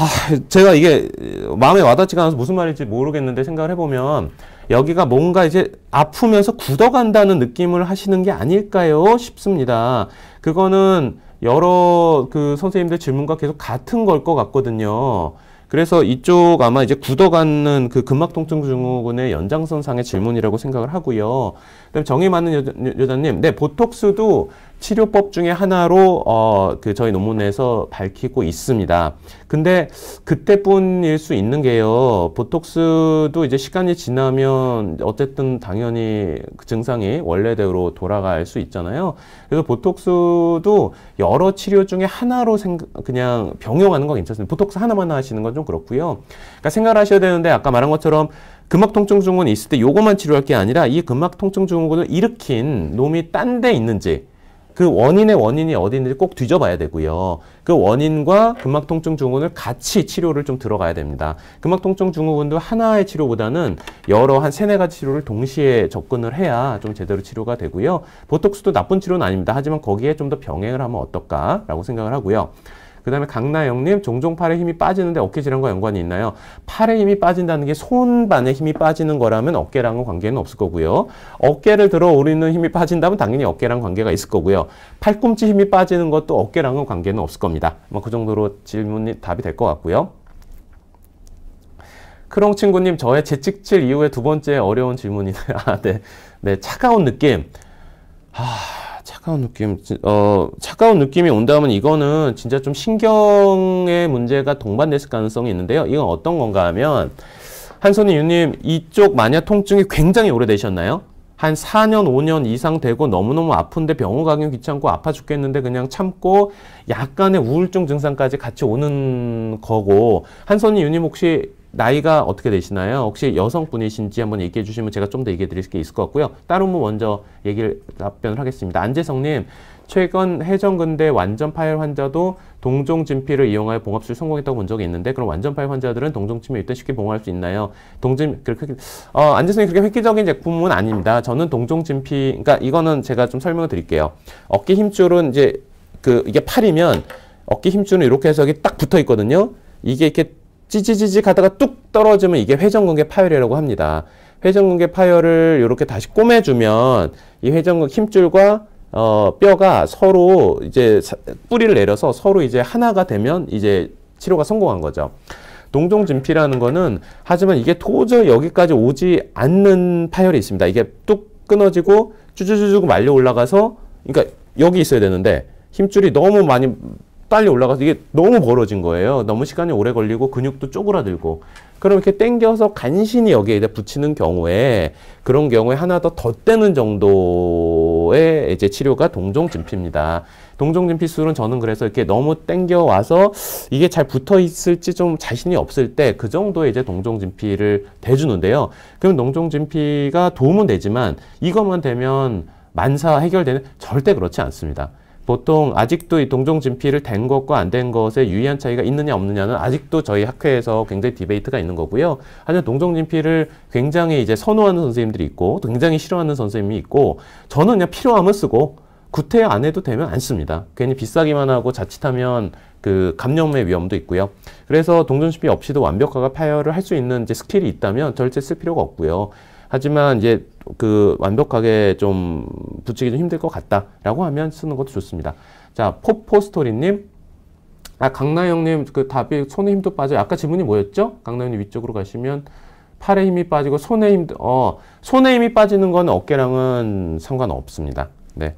제가 이게 마음에 와닿지가 않아서 무슨 말인지 모르겠는데 생각을 해보면 여기가 뭔가 이제 아프면서 굳어간다는 느낌을 하시는 게 아닐까요? 싶습니다. 그거는 여러 그 선생님들 질문과 계속 같은 걸 것 같거든요. 그래서 이쪽 아마 이제 굳어가는 그 근막통증 증후군의 연장선상의 질문이라고 생각을 하고요. 그다음 정이 많은 여자, 님 네, 보톡스도 치료법 중에 하나로 어, 그 저희 논문에서 밝히고 있습니다. 근데 그때뿐일 수 있는 게요. 보톡스도 이제 시간이 지나면 어쨌든 당연히 그 증상이 원래대로 돌아갈 수 있잖아요. 그래서 보톡스도 여러 치료 중에 하나로 생, 그냥 병용하는 건 괜찮습니다. 보톡스 하나만 하시는 건 좀 그렇고요. 그러니까 생각을 하셔야 되는데 아까 말한 것처럼 근막 통증 증후군 있을 때 요것만 치료할 게 아니라 이 근막 통증 증후군을 일으킨 놈이 딴 데 있는지 그 원인의 원인이 어디 있는지 꼭 뒤져봐야 되고요. 그 원인과 근막통증 증후군을 같이 치료를 좀 들어가야 됩니다. 근막통증 증후군도 하나의 치료보다는 여러 한 세네 가지 치료를 동시에 접근을 해야 좀 제대로 치료가 되고요. 보톡스도 나쁜 치료는 아닙니다. 하지만 거기에 좀 더 병행을 하면 어떨까라고 생각을 하고요. 그 다음에 강나영님, 종종 팔에 힘이 빠지는데 어깨 질환과 연관이 있나요? 팔에 힘이 빠진다는 게 손반에 힘이 빠지는 거라면 어깨랑은 관계는 없을 거고요. 어깨를 들어 올리는 힘이 빠진다면 당연히 어깨랑 관계가 있을 거고요. 팔꿈치 힘이 빠지는 것도 어깨랑은 관계는 없을 겁니다. 뭐 그 정도로 질문이 답이 될 것 같고요. 크롱 친구님, 저의 재직질 이후에 두 번째 어려운 질문이네요. 아, 네. 네, 차가운 느낌. 하... 아, 차가운 느낌, 어, 차가운 느낌이 온다면 이거는 진짜 좀 신경의 문제가 동반됐을 가능성이 있는데요. 이건 어떤 건가 하면, 한선희 유님, 이쪽 마녀 통증이 굉장히 오래되셨나요? 한 4년, 5년 이상 되고 너무너무 아픈데 병원 가긴 귀찮고 아파 죽겠는데 그냥 참고 약간의 우울증 증상까지 같이 오는 거고, 한선희 유님 혹시 나이가 어떻게 되시나요? 혹시 여성분이신지 한번 얘기해 주시면 제가 좀 더 얘기해 드릴 게 있을 것 같고요. 따로 뭐 먼저 얘기를 답변을 하겠습니다. 안재성님, 최근 해전근대 완전파열 환자도 동종진피를 이용하여 봉합술 성공했다고 본 적이 있는데 그럼 완전파열 환자들은 동종치매 일단 쉽게 봉합할 수 있나요? 동진 그렇게 그, 어, 안재성님 그렇게 획기적인 제품은 아닙니다. 저는 동종진피 그러니까 이거는 제가 좀 설명을 드릴게요. 어깨 힘줄은 이제 그 이게 팔이면 어깨 힘줄은 이렇게 해서 이게 딱 붙어 있거든요. 이게 이렇게 찌찌찌찌 가다가뚝 떨어지면 이게 회전근개 파열이라고 합니다. 회전근개 파열을 이렇게 다시 꼬매주면 이 회전근 힘줄과 어, 뼈가 서로 이제 뿌리를 내려서 서로 이제 하나가 되면 이제 치료가 성공한 거죠. 동종진피라는 거는 하지만 이게 도저히 여기까지 오지 않는 파열이 있습니다. 이게 뚝 끊어지고 쭈쭈쭈쭈 말려 올라가서 그러니까 여기 있어야 되는데 힘줄이 너무 많이 빨리 올라가서 이게 너무 벌어진 거예요. 너무 시간이 오래 걸리고 근육도 쪼그라들고. 그럼 이렇게 당겨서 간신히 여기에 붙이는 경우에 그런 경우에 하나 더 덧대는 정도의 이제 치료가 동종 진피입니다. 동종 진피 술은 저는 그래서 이렇게 너무 당겨 와서 이게 잘 붙어 있을지 좀 자신이 없을 때 그 정도의 이제 동종 진피를 대주는데요. 그럼 동종 진피가 도움은 되지만 이것만 되면 만사 해결되는 절대 그렇지 않습니다. 보통 아직도 이 동종 진피를 된 것과 안 된것에 유의한 차이가 있느냐 없느냐는 아직도 저희 학회에서 굉장히 디베이트가 있는 거고요. 하지만 동종 진피를 굉장히 이제 선호하는 선생님들이 있고 굉장히 싫어하는 선생님이 있고 저는 그냥 필요하면 쓰고 구태 안 해도 되면 안 씁니다. 괜히 비싸기만 하고 자칫하면 그 감염의 위험도 있고요. 그래서 동전진피 없이도 완벽하게 파열을 할 수 있는 이제 스킬이 있다면 절대 쓸 필요가 없고요. 하지만 이제 그 완벽하게 좀 붙이기 좀 힘들 것 같다라고 하면 쓰는 것도 좋습니다. 자, 포포스토리님. 아, 강나영님, 그 답이 손에 힘도 빠져요. 아까 지문이 뭐였죠? 강나영님 위쪽으로 가시면 팔에 힘이 빠지고 손에 힘, 어, 손에 힘이 빠지는 건 어깨랑은 상관없습니다. 네.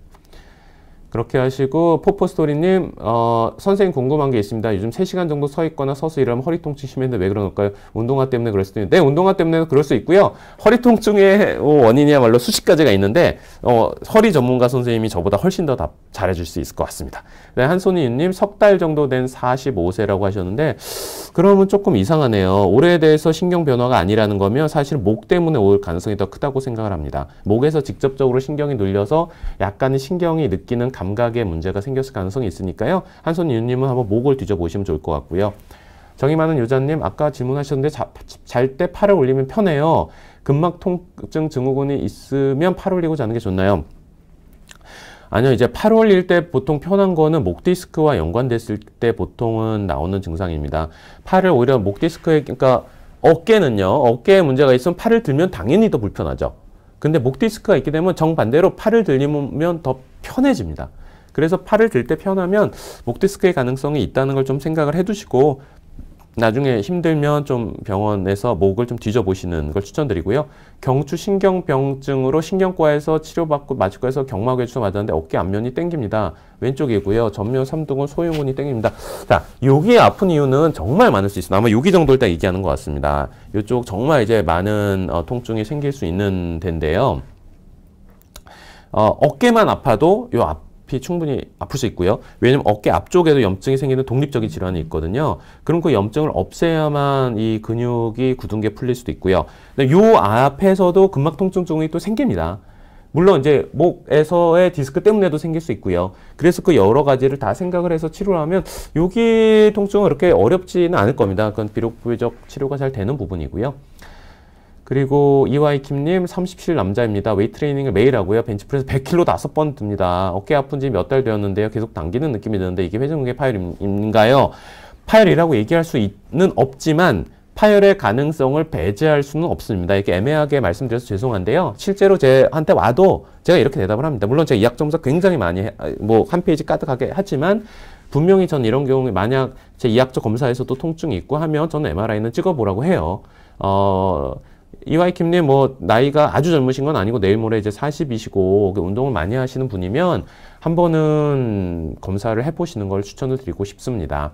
그렇게 하시고 포포스토리님 어, 선생님 궁금한 게 있습니다. 요즘 3시간 정도 서 있거나 서서 일하면 허리 통증 심했는데 왜 그런 걸까요? 운동화 때문에 그럴 수도 있는데 네, 운동화 때문에 그럴 수 있고요. 허리 통증의 원인이야말로 수십 가지가 있는데 어, 허리 전문가 선생님이 저보다 훨씬 더 잘해줄 수 있을 것 같습니다. 네, 한손희님 석 달 정도 된 45세라고 하셨는데 그러면 조금 이상하네요. 올해에 대해서 신경 변화가 아니라는 거면 사실 목 때문에 올 가능성이 더 크다고 생각을 합니다. 목에서 직접적으로 신경이 눌려서 약간의 신경이 느끼는 감 감각에 문제가 생겼을 가능성이 있으니까요. 한손윤님은 한번 목을 뒤져보시면 좋을 것 같고요. 정이 많은 요자님 아까 질문하셨는데 잘 때 팔을 올리면 편해요. 근막 통증 증후군이 있으면 팔 올리고 자는 게 좋나요? 아니요. 이제 팔 올릴 때 보통 편한 거는 목 디스크와 연관됐을 때 보통은 나오는 증상입니다. 팔을 오히려 목 디스크에 그러니까 어깨는요. 어깨에 문제가 있으면 팔을 들면 당연히 더 불편하죠. 근데 목 디스크가 있게 되면 정반대로 팔을 들리면 더 편해집니다. 그래서 팔을 들 때 편하면 목 디스크의 가능성이 있다는 걸 좀 생각을 해두시고 나중에 힘들면 좀 병원에서 목을 좀 뒤져보시는 걸 추천드리고요. 경추 신경병증으로 신경과에서 치료받고 마취과에서 경막외 주사 받았는데 어깨 앞면이 땡깁니다. 왼쪽이고요. 전면 3등은 소흉근이 땡깁니다. 자, 여기 아픈 이유는 정말 많을 수 있어요. 아마 여기 정도 일단 얘기하는 것 같습니다. 이쪽 정말 이제 많은 어, 통증이 생길 수 있는 데인데요. 어, 어깨만 아파도 이 앞, 아프시 충분히 아플 수 있고요. 왜냐면 어깨 앞쪽에도 염증이 생기는 독립적인 질환이 있거든요. 그럼 그 염증을 없애야만 이 근육이 굳은 게 풀릴 수도 있고요. 요 앞에서도 근막 통증증이 또 생깁니다. 물론 이제 목에서의 디스크 때문에도 생길 수 있고요. 그래서 그 여러 가지를 다 생각을 해서 치료를 하면 여기 통증은 그렇게 어렵지는 않을 겁니다. 그건 비록 부위적 치료가 잘 되는 부분이고요. 그리고 이와이킴님 37 남자입니다. 웨이트 트레이닝을 매일 하고요. 벤치프레스 100kg 다섯 번 듭니다. 어깨 아픈 지 몇 달 되었는데요. 계속 당기는 느낌이 드는데 이게 회전근개 파열인가요? 파열이라고 얘기할 수는 없지만 파열의 가능성을 배제할 수는 없습니다. 이렇게 애매하게 말씀드려서 죄송한데요. 실제로 제한테 와도 제가 이렇게 대답을 합니다. 물론 제가 이학 점수 굉장히 많이 아, 뭐한 페이지 까득하게 하지만 분명히 전 이런 경우에 만약 제 이학적 검사에서도 통증이 있고 하면 저는 MRI는 찍어보라고 해요. 어. 이와이킴님 뭐 나이가 아주 젊으신 건 아니고 내일 모레 이제 40이시고 운동을 많이 하시는 분이면 한 번은 검사를 해보시는 걸 추천을 드리고 싶습니다.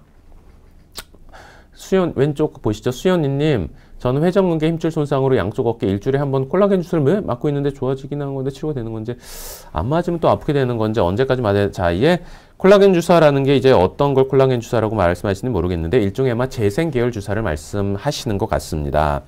수연 왼쪽 보시죠. 수연이님 저는 회전근개 힘줄 손상으로 양쪽 어깨 일주일에 한 번 콜라겐 주스를 맞고 있는데 좋아지긴 한 건데 치료가 되는 건지 안 맞으면 또 아프게 되는 건지 언제까지 맞아야 자이에 콜라겐 주사라는 게 이제 어떤 걸 콜라겐 주사라고 말씀하시는지 모르겠는데 일종의 아마 재생 계열 주사를 말씀하시는 것 같습니다.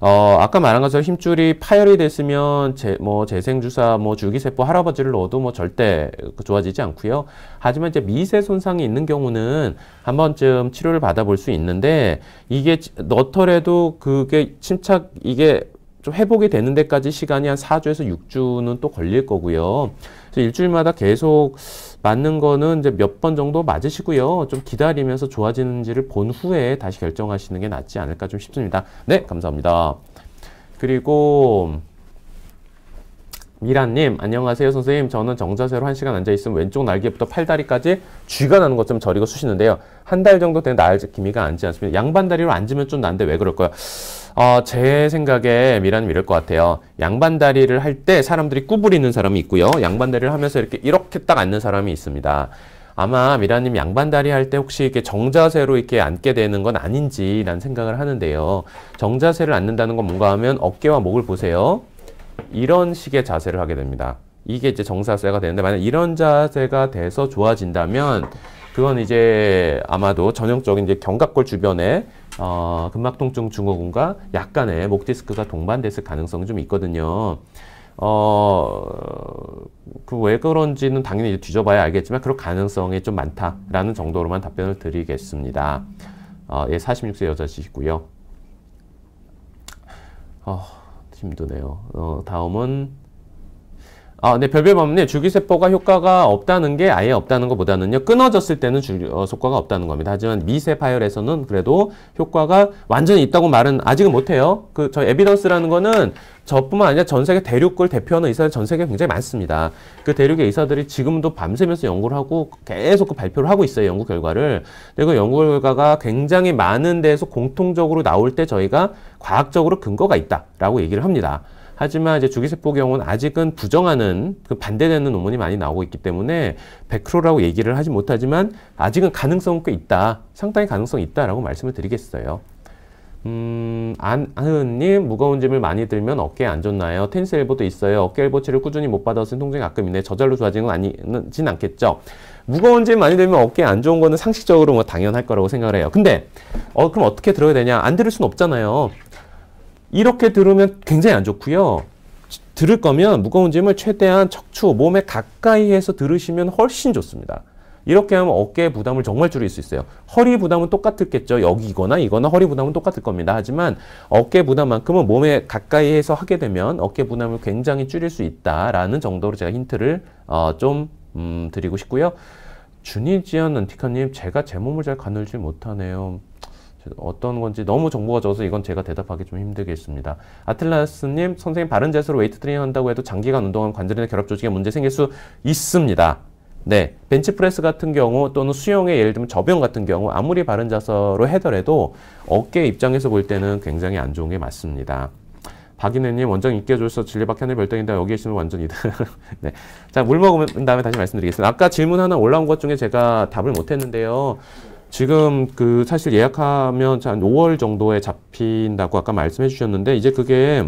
어, 아까 말한 것처럼 힘줄이 파열이 됐으면 재, 뭐 재생주사, 뭐 줄기세포, 할아버지를 넣어도 뭐 절대 좋아지지 않고요. 하지만 이제 미세 손상이 있는 경우는 한 번쯤 치료를 받아볼 수 있는데 이게 넣더라도 그게 침착 이게 좀 회복이 되는 데까지 시간이 한 사주에서육주는또 걸릴 거고요. 그래서 일주일마다 계속 맞는 거는 이제 몇 번 정도 맞으시고요. 좀 기다리면서 좋아지는지를 본 후에 다시 결정하시는 게 낫지 않을까 좀 싶습니다. 네, 감사합니다. 그리고 미란님 안녕하세요 선생님 저는 정자세로 1시간 앉아있으면 왼쪽 날개부터 팔다리까지 쥐가 나는 것처럼 저리고 쑤시는데요 한 달 정도 된날 기미가 앉지 않습니다 양반다리로 앉으면 좀 난데 왜 그럴까요 어, 제 생각에 미라는 이럴 것 같아요. 양반다리를 할 때 사람들이 구부리는 사람이 있고요. 양반다리를 하면서 이렇게 이렇게 딱 앉는 사람이 있습니다. 아마 미라님 양반다리 할 때 혹시 이렇게 정자세로 이렇게 앉게 되는 건 아닌지 난 생각을 하는데요. 정자세를 앉는다는 건 뭔가 하면 어깨와 목을 보세요. 이런 식의 자세를 하게 됩니다. 이게 이제 정사세가 되는데 만약 이런 자세가 돼서 좋아진다면 그건 이제 아마도 전형적인 이제 견갑골 주변에 어, 근막통증 증후군과 약간의 목 디스크가 동반됐을 가능성이 좀 있거든요. 어, 그 왜 그런지는 당연히 이제 뒤져봐야 알겠지만 그럴 가능성이 좀 많다라는 정도로만 답변을 드리겠습니다. 어, 예, 46세 여자시고요. 어, 힘드네요. 어, 다음은 아, 네, 별별범님 주기세포가 효과가 없다는 게 아예 없다는 것보다는요 끊어졌을 때는 주, 어, 효과가 없다는 겁니다. 하지만 미세 파열에서는 그래도 효과가 완전히 있다고 말은 아직은 못해요. 그 저 에비던스라는 거는 저뿐만 아니라 전 세계 대륙을 대표하는 의사들 전 세계 굉장히 많습니다. 그 대륙의 의사들이 지금도 밤새면서 연구를 하고 계속 그 발표를 하고 있어요. 연구 결과를. 그리고 연구 결과가 굉장히 많은 데에서 공통적으로 나올 때 저희가 과학적으로 근거가 있다라고 얘기를 합니다. 하지만 이제 주기세포 경우는 아직은 부정하는 그 반대되는 논문이 많이 나오고 있기 때문에 100%라고 얘기를 하지 못하지만 아직은 가능성은 꽤 있다. 상당히 가능성이 있다라고 말씀을 드리겠어요. 음, 안하은님 무거운 짐을 많이 들면 어깨에 안 좋나요? 테니스 엘보도 있어요. 어깨 엘보치를 꾸준히 못 받아서 통증이 가끔이네. 저절로 좋아진 건 아니진 않겠죠. 무거운 짐 많이 들면 어깨에 안 좋은 거는 상식적으로 뭐 당연할 거라고 생각을 해요. 근데 어 그럼 어떻게 들어야 되냐? 안 들을 순 없잖아요. 이렇게 들으면 굉장히 안 좋고요. 들을 거면 무거운 짐을 최대한 척추, 몸에 가까이에서 들으시면 훨씬 좋습니다. 이렇게 하면 어깨 부담을 정말 줄일 수 있어요. 허리 부담은 똑같겠죠. 여기 거나 이거나 허리 부담은 똑같을 겁니다. 하지만 어깨 부담만큼은 몸에 가까이에서 하게 되면 어깨 부담을 굉장히 줄일 수 있다라는 정도로 제가 힌트를 어, 좀 음, 드리고 싶고요. 준이지연 안티카님, 제가 제 몸을 잘 가눌지 못하네요. 어떤 건지 너무 정보가 적어서 이건 제가 대답하기 좀 힘들겠습니다. 아틀라스님, 선생님 바른 자세로 웨이트 트레이닝 한다고 해도 장기간 운동한 하 관절이나 결합 조직에 문제 생길 수 있습니다. 네, 벤치프레스 같은 경우 또는 수영의 예를 들면 접영 같은 경우 아무리 바른 자세로 해더라도 어깨 입장에서 볼 때는 굉장히 안 좋은 게 맞습니다. 박인혜님 원장 입겨줘서 진리박 하늘 별등인데 여기 계시면 완전 이다. 네. 자, 물 먹은 다음에 다시 말씀드리겠습니다. 아까 질문 하나 올라온 것 중에 제가 답을 못했는데요. 지금 그 사실 예약하면 한 5월 정도에 잡힌다고 아까 말씀해 주셨는데 이제 그게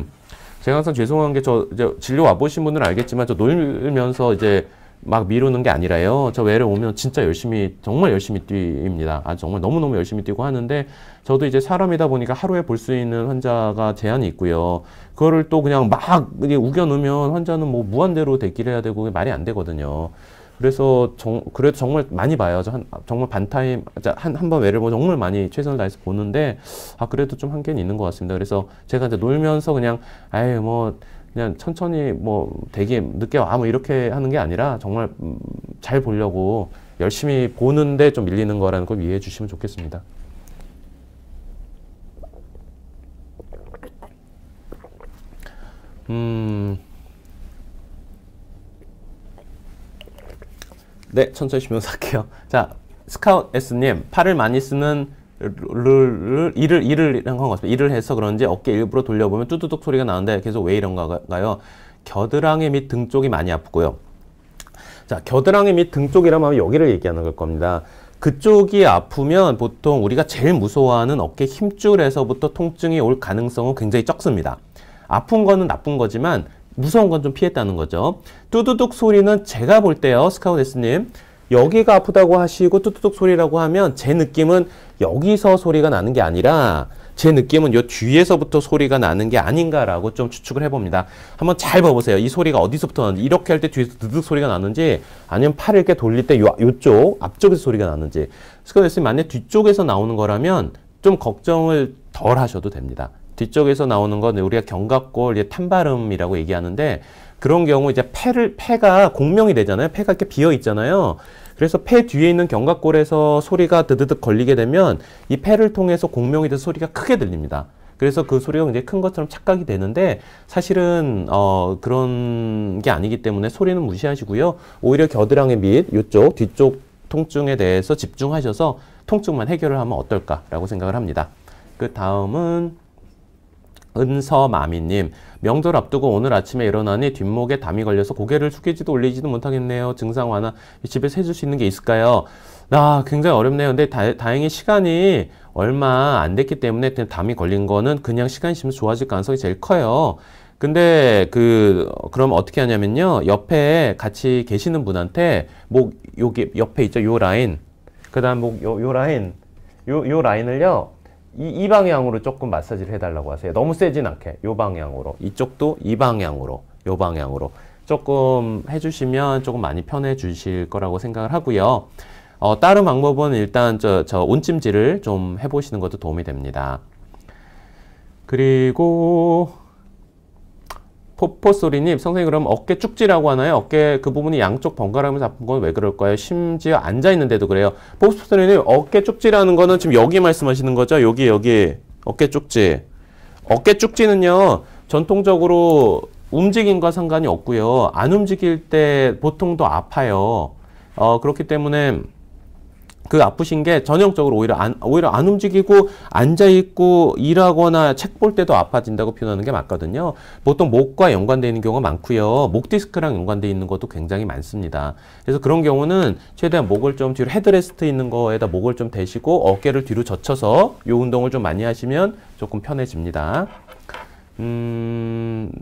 제가 항상 죄송한 게 저 이제 진료 와보신 분은 알겠지만 저 놀면서 이제 막 미루는 게 아니라요. 저 외래 오면 진짜 열심히 정말 열심히 뛰입니다. 아 정말 너무너무 열심히 뛰고 하는데 저도 이제 사람이다 보니까 하루에 볼 수 있는 환자가 제한이 있고요. 그거를 또 그냥 막 우겨 넣으면 환자는 뭐 무한대로 대기를 해야 되고 말이 안 되거든요. 그래서 정, 그래도 정말 많이 봐요. 한, 정말 반타임, 한, 한번 외를 보고 정말 많이 최선을 다해서 보는데, 아, 그래도 좀 한계는 있는 것 같습니다. 그래서 제가 이제 놀면서 그냥, 아유, 뭐, 그냥 천천히 뭐 되게 늦게 와, 뭐 이렇게 하는 게 아니라 정말 음, 잘 보려고 열심히 보는데 좀 밀리는 거라는 걸 이해해 주시면 좋겠습니다. 음. 네, 천천히 쉬면서 할게요. 자, 스카웃 S님, 팔을 많이 쓰는 를, 일을, 일을 한것 같습니다. 일을 해서 그런지 어깨 일부러 돌려보면 뚜두둑 소리가 나는데 계속 왜 이런가요? 겨드랑이 및등 쪽이 많이 아프고요. 자, 겨드랑이 및등 쪽이라면 여기를 얘기하는 걸 겁니다. 그쪽이 아프면 보통 우리가 제일 무서워하는 어깨 힘줄에서부터 통증이 올 가능성은 굉장히 적습니다. 아픈 거는 나쁜 거지만 무서운 건 좀 피했다는 거죠. 뚜두둑 소리는 제가 볼 때요. 스카우데스님. 여기가 아프다고 하시고 뚜두둑 소리라고 하면 제 느낌은 여기서 소리가 나는 게 아니라 제 느낌은 요 뒤에서부터 소리가 나는 게 아닌가라고 좀 추측을 해봅니다. 한번 잘 봐보세요. 이 소리가 어디서부터 나는지 이렇게 할 때 뒤에서 두둑 소리가 나는지 아니면 팔을 이렇게 돌릴 때 요, 요쪽 앞쪽에서 소리가 나는지 스카우데스님 만약 에 뒤쪽에서 나오는 거라면 좀 걱정을 덜 하셔도 됩니다. 뒤쪽에서 나오는 건 우리가 견갑골 탄발음이라고 얘기하는데 그런 경우 이제 폐를 폐가 공명이 되잖아요. 폐가 이렇게 비어 있잖아요. 그래서 폐 뒤에 있는 견갑골에서 소리가 드드득 걸리게 되면 이 폐를 통해서 공명이 돼서 소리가 크게 들립니다. 그래서 그 소리가 굉장히 큰 것처럼 착각이 되는데 사실은 어 그런 게 아니기 때문에 소리는 무시하시고요. 오히려 겨드랑이 밑이쪽 뒤쪽 통증에 대해서 집중하셔서 통증만 해결을 하면 어떨까라고 생각을 합니다. 그 다음은 은서마미님 명절 앞두고 오늘 아침에 일어나니 뒷목에 담이 걸려서 고개를 숙이지도 올리지도 못하겠네요. 증상 완화 집에서 해줄 수 있는 게 있을까요? 아, 굉장히 어렵네요. 근데 다, 행히 시간이 얼마 안 됐기 때문에 담이 걸린 거는 그냥 시간이 지면 좋아질 가능성이 제일 커요. 근데 그 그럼 어떻게 하냐면요. 옆에 같이 계시는 분한테 목 여기 옆에 있죠. 요 라인. 그다음 목요 요 라인. 요 요 라인을요. 이, 이 방향으로 조금 마사지를 해달라고 하세요. 너무 세진 않게 요 방향으로 이쪽도 이 방향으로 요 방향으로 조금 해주시면 조금 많이 편해 주실 거라고 생각을 하고요. 어, 다른 방법은 일단 저, 저 온찜질을 좀 해보시는 것도 도움이 됩니다. 그리고 포포소리님, 선생님 그럼 어깨 쭉지라고 하나요? 어깨 그 부분이 양쪽 번갈아가면서 아픈 건 왜 그럴까요? 심지어 앉아있는데도 그래요. 포포소리님, 어깨 쭉지라는 거는 지금 여기 말씀하시는 거죠? 여기, 여기. 어깨 쭉지. 어깨 쭉지는요, 전통적으로 움직임과 상관이 없고요. 안 움직일 때 보통 더 아파요. 어, 그렇기 때문에 그 아프신 게 전형적으로 오히려 안, 오히려 안 움직이고 앉아있고 일하거나 책 볼 때도 아파진다고 표현하는 게 맞거든요. 보통 목과 연관되어 있는 경우가 많고요. 목 디스크랑 연관되어 있는 것도 굉장히 많습니다. 그래서 그런 경우는 최대한 목을 좀 뒤로 헤드레스트 있는 거에다 목을 좀 대시고 어깨를 뒤로 젖혀서 이 운동을 좀 많이 하시면 조금 편해집니다. 음,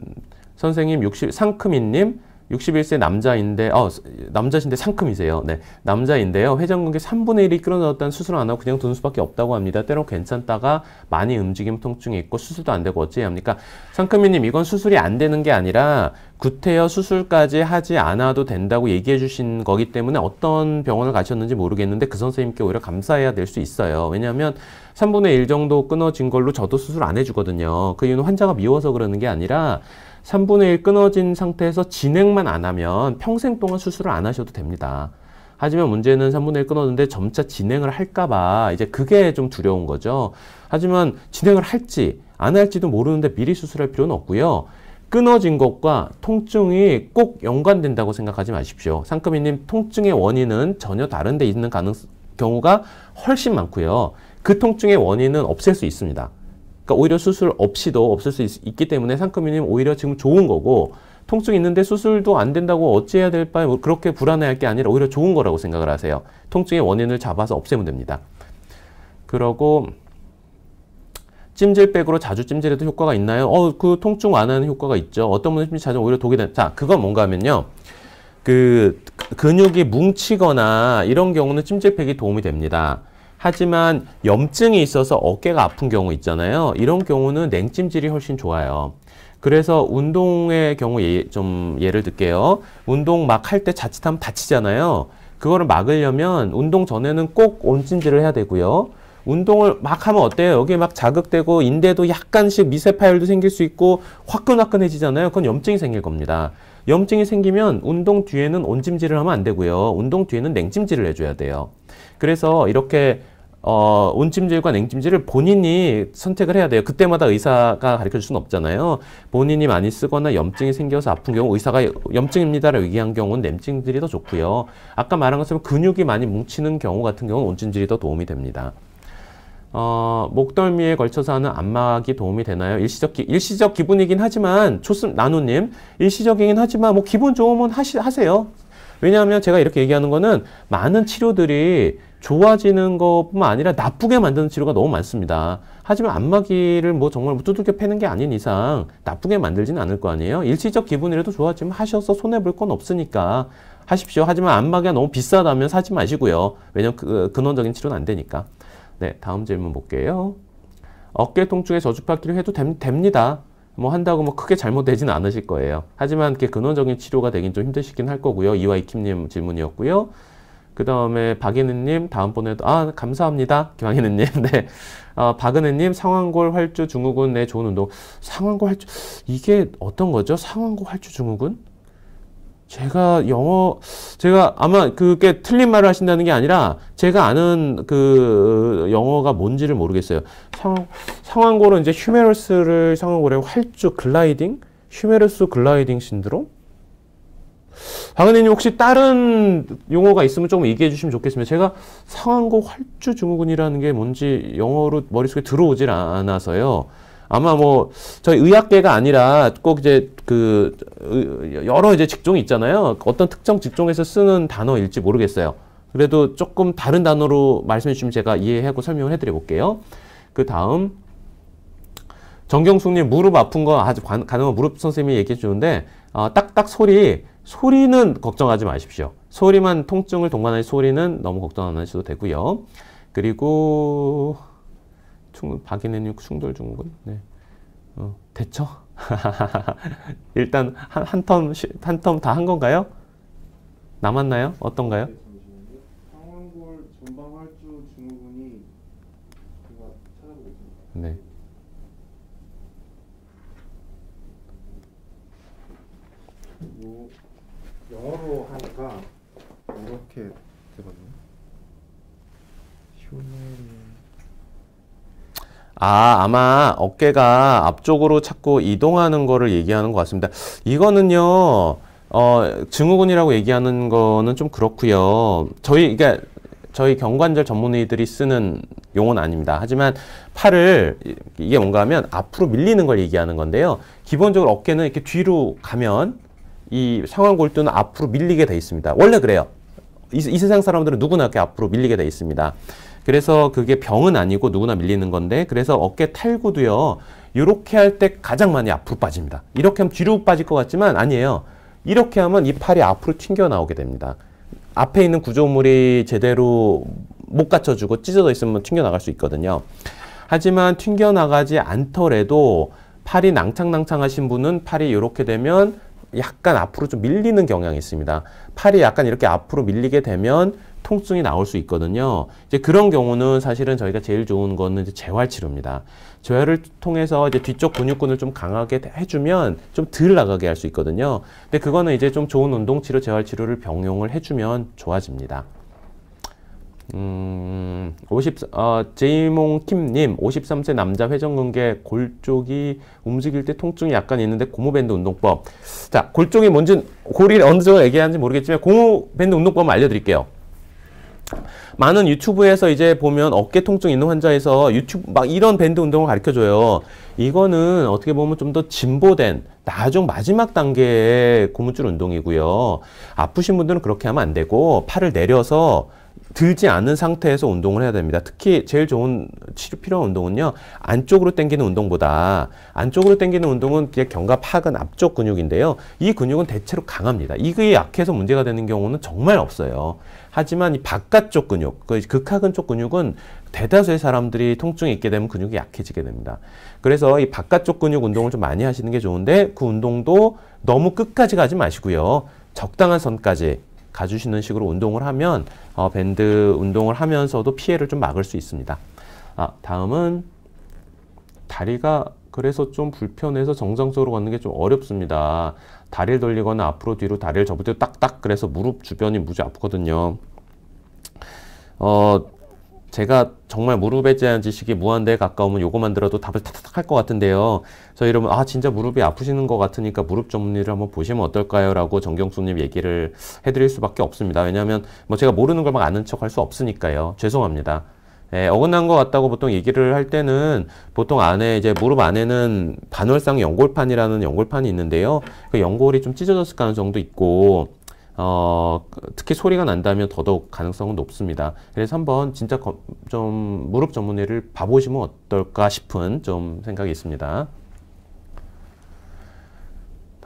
선생님 60, 상큼이님 61세 남자인데, 어, 남자신데 상큼이세요. 네. 남자인데요. 회전근개 3분의 1이 끌어넣었다는 수술 안 하고 그냥 두는 수밖에 없다고 합니다. 때론 괜찮다가 많이 움직임 통증이 있고 수술도 안 되고 어찌 합니까? 상큼이님, 이건 수술이 안 되는 게 아니라 구태여 수술까지 하지 않아도 된다고 얘기해 주신 거기 때문에 어떤 병원을 가셨는지 모르겠는데 그 선생님께 오히려 감사해야 될 수 있어요. 왜냐하면 3분의 1 정도 끊어진 걸로 저도 수술 안 해주거든요. 그 이유는 환자가 미워서 그러는 게 아니라 3분의 1 끊어진 상태에서 진행만 안 하면 평생 동안 수술을 안 하셔도 됩니다. 하지만 문제는 3분의 1 끊었는데 점차 진행을 할까봐 이제 그게 좀 두려운 거죠. 하지만 진행을 할지 안 할지도 모르는데 미리 수술할 필요는 없고요. 끊어진 것과 통증이 꼭 연관된다고 생각하지 마십시오. 상금이님 통증의 원인은 전혀 다른 데 있는 가능, 경우가 훨씬 많고요. 그 통증의 원인은 없앨 수 있습니다. 그러니까 오히려 수술 없이도 없을 수 있, 기 때문에 상큼이님 오히려 지금 좋은 거고 통증 있는데 수술도 안 된다고 어찌해야 될 바에 뭐 그렇게 불안해할 게 아니라 오히려 좋은 거라고 생각을 하세요. 통증의 원인을 잡아서 없애면 됩니다. 그러고 찜질백으로 자주 찜질해도 효과가 있나요? 어, 그 통증 완화는 효과가 있죠. 어떤 분은 자주 오히려 독이 된. 자, 그건 뭔가 하면요. 그, 그 근육이 뭉치거나 이런 경우는 찜질팩이 도움이 됩니다. 하지만 염증이 있어서 어깨가 아픈 경우 있잖아요. 이런 경우는 냉찜질이 훨씬 좋아요. 그래서 운동의 경우 예, 좀 예를 들게요. 운동 막 할 때 자칫하면 다치잖아요. 그거를 막으려면 운동 전에는 꼭 온찜질을 해야 되고요. 운동을 막 하면 어때요? 여기 막 자극되고 인대도 약간씩 미세 파열도 생길 수 있고 화끈화끈해지잖아요. 그건 염증이 생길 겁니다. 염증이 생기면 운동 뒤에는 온찜질을 하면 안 되고요. 운동 뒤에는 냉찜질을 해줘야 돼요. 그래서 이렇게 어, 온찜질과 냉찜질을 본인이 선택을 해야 돼요. 그때마다 의사가 가르쳐 줄 수는 없잖아요. 본인이 많이 쓰거나 염증이 생겨서 아픈 경우 의사가 염증입니다라고 얘기한 경우는 냉찜질이 더 좋고요. 아까 말한 것처럼 근육이 많이 뭉치는 경우 같은 경우는 온찜질이 더 도움이 됩니다. 어, 목덜미에 걸쳐서 하는 안막이 도움이 되나요? 일시적, 기, 일시적 기분이긴 하지만, 초습, 나누님 일시적이긴 하지만, 뭐, 기분 좋으면 하시, 하세요. 왜냐하면 제가 이렇게 얘기하는 거는 많은 치료들이 좋아지는 것뿐만 아니라 나쁘게 만드는 치료가 너무 많습니다. 하지만 안마기를 뭐 정말 두들겨 패는 게 아닌 이상 나쁘게 만들지는 않을 거 아니에요. 일시적 기분이라도 좋아지면 하셔서 손해 볼 건 없으니까 하십시오. 하지만 안마기가 너무 비싸다면 사지 마시고요. 왜냐면 하그 근원적인 치료는 안 되니까. 네, 다음 질문 볼게요. 어깨 통증에 저주받기를 해도 됨, 됩니다. 뭐 한다고 뭐 크게 잘못되진 않으실 거예요. 하지만 이렇게 근원적인 치료가 되긴 좀 힘드시긴 할 거고요. 이와이킴님 질문이었고요. 그 다음에 박은님 다음번에도 아 감사합니다 김학은혜님 네 어, 박은혜님 상황골 활주 증후군 내 좋은 운동 상황골 활주 이게 어떤 거죠 상황골 활주 증후군 제가 영어 제가 아마 그게 틀린 말을 하신다는 게 아니라 제가 아는 그 영어가 뭔지를 모르겠어요. 상, 상황고는 이제 휴메러스를 상황고래 활주 글라이딩 휴메러스 글라이딩 신드롬 박은혜님 아, 혹시 다른 용어가 있으면 조금 얘기해 주시면 좋겠습니다. 제가 상한고 활주 증후군이라는 게 뭔지 영어로 머릿속에 들어오질 않아서요. 아마 뭐 저희 의학계가 아니라 꼭 이제 그 여러 이제 직종이 있잖아요. 어떤 특정 직종에서 쓰는 단어일지 모르겠어요. 그래도 조금 다른 단어로 말씀해 주시면 제가 이해하고 설명을 해드려 볼게요. 그 다음 정경숙님 무릎 아픈 거 아주 가능한 무릎 선생님이 얘기해 주는데 어, 딱딱 소리 소리는 걱정하지 마십시오. 소리만 통증을 동반하는 소리는 너무 걱정 안 하셔도 되고요. 그리고 충돌, 박인혜님 충돌 증후군. 네. 어, 대처? 일단 한, 한 텀, 한텀다한 건가요? 남았나요? 어떤가요? 네, 네. 요 영어로 하니까 이렇게 되거든요. 휴메리 아, 아마 어깨가 앞쪽으로 자꾸 이동하는 거를 얘기하는 것 같습니다. 이거는요, 어, 증후군이라고 얘기하는 거는 좀 그렇고요. 저희 그러니까 저희 경관절 전문의들이 쓰는 용어는 아닙니다. 하지만 팔을 이게 뭔가 하면 앞으로 밀리는 걸 얘기하는 건데요. 기본적으로 어깨는 이렇게 뒤로 가면 이 상완골두는 앞으로 밀리게 돼 있습니다. 원래 그래요. 이, 이 세상 사람들은 누구나 이렇게 앞으로 밀리게 돼 있습니다. 그래서 그게 병은 아니고 누구나 밀리는 건데 그래서 어깨 탈구도요. 이렇게 할 때 가장 많이 앞으로 빠집니다. 이렇게 하면 뒤로 빠질 것 같지만 아니에요. 이렇게 하면 이 팔이 앞으로 튕겨 나오게 됩니다. 앞에 있는 구조물이 제대로 못 갖춰주고 찢어져 있으면 튕겨나갈 수 있거든요. 하지만 튕겨나가지 않더라도 팔이 낭창낭창하신 분은 팔이 이렇게 되면 약간 앞으로 좀 밀리는 경향이 있습니다. 팔이 약간 이렇게 앞으로 밀리게 되면 통증이 나올 수 있거든요. 이제 그런 경우는 사실은 저희가 제일 좋은 거는 이제 재활 치료입니다. 재활을 통해서 이제 뒤쪽 근육근을 좀 강하게 해주면 좀 덜 나가게 할 수 있거든요. 근데 그거는 이제 좀 좋은 운동 치료, 재활 치료를 병용을 해주면 좋아집니다. 음, 50, 어, 제이몽 킴님, 53세 남자 회전근개 골쪽이 움직일 때 통증이 약간 있는데 고무밴드 운동법. 자, 골쪽이 뭔지, 골이 어느 정도 얘기하는지 모르겠지만 고무밴드 운동법 알려드릴게요. 많은 유튜브에서 이제 보면 어깨 통증 있는 환자에서 유튜브 막 이런 밴드 운동을 가르쳐 줘요. 이거는 어떻게 보면 좀 더 진보된 나중 마지막 단계의 고무줄 운동이고요. 아프신 분들은 그렇게 하면 안 되고 팔을 내려서 들지 않은 상태에서 운동을 해야 됩니다. 특히 제일 좋은 치료 필요한 운동은요. 안쪽으로 당기는 운동보다 안쪽으로 당기는 운동은 견갑 하근 앞쪽 근육인데요. 이 근육은 대체로 강합니다. 이게 약해서 문제가 되는 경우는 정말 없어요. 하지만 이 바깥쪽 근육, 그 극하근 쪽 근육은 대다수의 사람들이 통증이 있게 되면 근육이 약해지게 됩니다. 그래서 이 바깥쪽 근육 운동을 좀 많이 하시는 게 좋은데 그 운동도 너무 끝까지 가지 마시고요. 적당한 선까지 가주시는 식으로 운동을 하면 어, 밴드 운동을 하면서도 피해를 좀 막을 수 있습니다. 아, 다음은 다리가 그래서 좀 불편해서 정상적으로 걷는 게 좀 어렵습니다. 다리를 돌리거나 앞으로 뒤로 다리를 접을 때 딱딱 그래서 무릎 주변이 무지 아프거든요. 어, 제가 정말 무릎에 대한 지식이 무한대에 가까우면 요거만 들어도 답을 탁탁 할것 같은데요. 저 이러면 아 진짜 무릎이 아프시는 것 같으니까 무릎 전문의를 한번 보시면 어떨까요? 라고 정경수님 얘기를 해드릴 수밖에 없습니다. 왜냐하면 뭐 제가 모르는 걸 막 아는 척 할 수 없으니까요. 죄송합니다. 예, 어긋난 것 같다고 보통 얘기를 할 때는 보통 안에 이제 무릎 안에는 반월상 연골판이라는 연골판이 있는데요. 그 연골이 좀 찢어졌을 가능성도 있고 어, 특히 소리가 난다면 더더욱 가능성은 높습니다. 그래서 한번 진짜 거, 좀 무릎 전문의를 봐보시면 어떨까 싶은 좀 생각이 있습니다.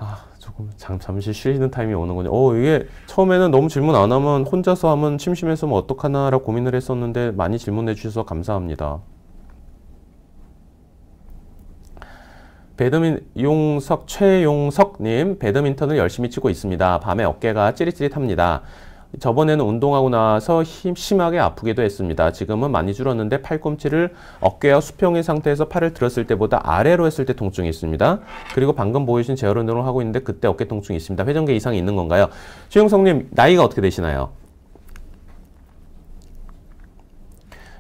아, 조금 잠, 잠시 쉬는 타임이 오는군요. 어, 이게 처음에는 너무 질문 안 하면 혼자서 하면 심심해서 뭐 어떡하나라고 고민을 했었는데 많이 질문해 주셔서 감사합니다. 배드민 용석 최용석님 배드민턴을 열심히 치고 있습니다. 밤에 어깨가 찌릿찌릿합니다. 저번에는 운동하고 나서 힘, 심하게 아프기도 했습니다. 지금은 많이 줄었는데 팔꿈치를 어깨와 수평인 상태에서 팔을 들었을 때보다 아래로 했을 때 통증이 있습니다. 그리고 방금 보이신 제어 운동을 하고 있는데 그때 어깨 통증이 있습니다. 회전계 이상이 있는 건가요? 최용석님 나이가 어떻게 되시나요?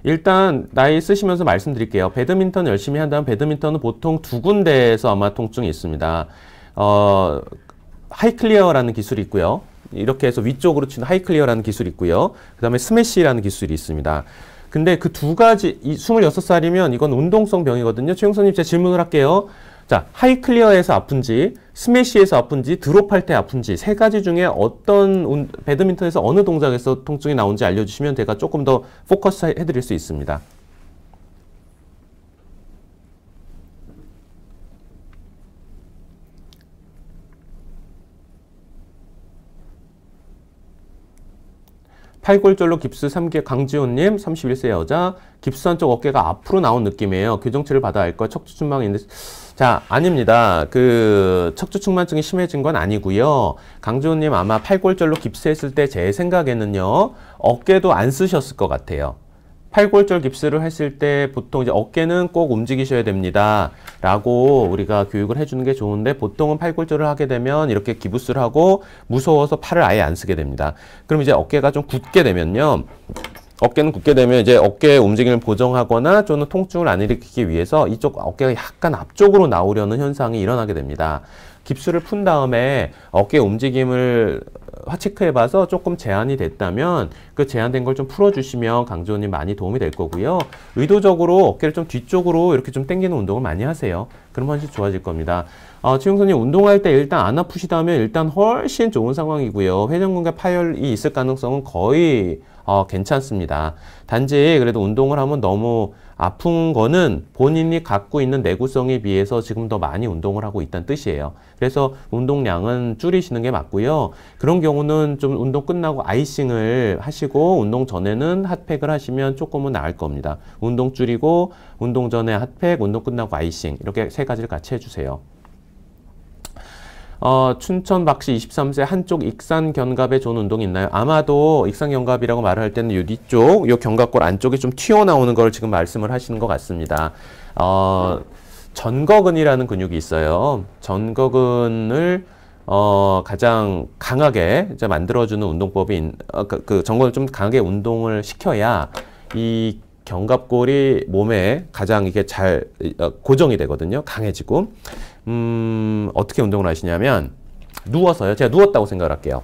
일단 나이 쓰시면서 말씀드릴게요. 배드민턴 열심히 한다면 배드민턴은 보통 두 군데에서 아마 통증이 있습니다. 어, 하이클리어라는 기술이 있고요. 이렇게 해서 위쪽으로 치는 하이클리어라는 기술이 있고요. 그 다음에 스매시라는 기술이 있습니다. 근데 그 두 가지, 이 26살이면 이건 운동성 병이거든요. 최용선님 제 질문을 할게요. 자, 하이 클리어에서 아픈지, 스매시에서 아픈지, 드롭할 때 아픈지 세 가지 중에 어떤 배드민턴에서 어느 동작에서 통증이 나온지 알려주시면 제가 조금 더 포커스 해드릴 수 있습니다. 팔골절로 깁스 3개 강지호님 31세 여자 깁스한 쪽 어깨가 앞으로 나온 느낌이에요. 교정치를 받아야 할거 척추 순망인데 자, 아닙니다. 그 척추측만증이 심해진 건 아니고요. 강주호님 아마 팔골절로 깁스했을 때 제 생각에는요. 어깨도 안 쓰셨을 것 같아요. 팔골절 깁스를 했을 때 보통 이제 어깨는 꼭 움직이셔야 됩니다. 라고 우리가 교육을 해주는 게 좋은데 보통은 팔골절을 하게 되면 이렇게 기부스를 하고 무서워서 팔을 아예 안 쓰게 됩니다. 그럼 이제 어깨가 좀 굳게 되면요. 어깨는 굳게 되면 이제 어깨의 움직임을 보정하거나 또는 통증을 안 일으키기 위해서 이쪽 어깨가 약간 앞쪽으로 나오려는 현상이 일어나게 됩니다. 깁스를 푼 다음에 어깨 움직임을 화체크해봐서 조금 제한이 됐다면 그 제한된 걸 좀 풀어주시면 강지호님 많이 도움이 될 거고요. 의도적으로 어깨를 좀 뒤쪽으로 이렇게 좀 당기는 운동을 많이 하세요. 그러 훨씬 좋아질 겁니다. 어, 최용선님 운동할 때 일단 안 아프시다면 일단 훨씬 좋은 상황이고요. 회전근과 파열이 있을 가능성은 거의 어, 괜찮습니다. 단지 그래도 운동을 하면 너무 아픈 거는 본인이 갖고 있는 내구성에 비해서 지금 더 많이 운동을 하고 있다는 뜻이에요. 그래서 운동량은 줄이시는 게 맞고요. 그런 경우는 좀 운동 끝나고 아이싱을 하시고 운동 전에는 핫팩을 하시면 조금은 나을 겁니다. 운동 줄이고 운동 전에 핫팩, 운동 끝나고 아이싱 이렇게 세 가지를 같이 해주세요. 어, 춘천 박씨 23세 한쪽 익산 견갑에 좋은 운동이 있나요? 아마도 익산 견갑이라고 말을 할 때는 요 뒤쪽, 요 견갑골 안쪽이 좀 튀어나오는 걸 지금 말씀을 하시는 것 같습니다. 어, 전거근이라는 근육이 있어요. 전거근을 어, 가장 강하게 이제 만들어주는 운동법이, 어, 그, 그 전거는 좀 강하게 운동을 시켜야 이 견갑골이 몸에 가장 이게 잘 어, 고정이 되거든요. 강해지고. 음, 어떻게 운동을 하시냐면 누워서요. 제가 누웠다고 생각할게요.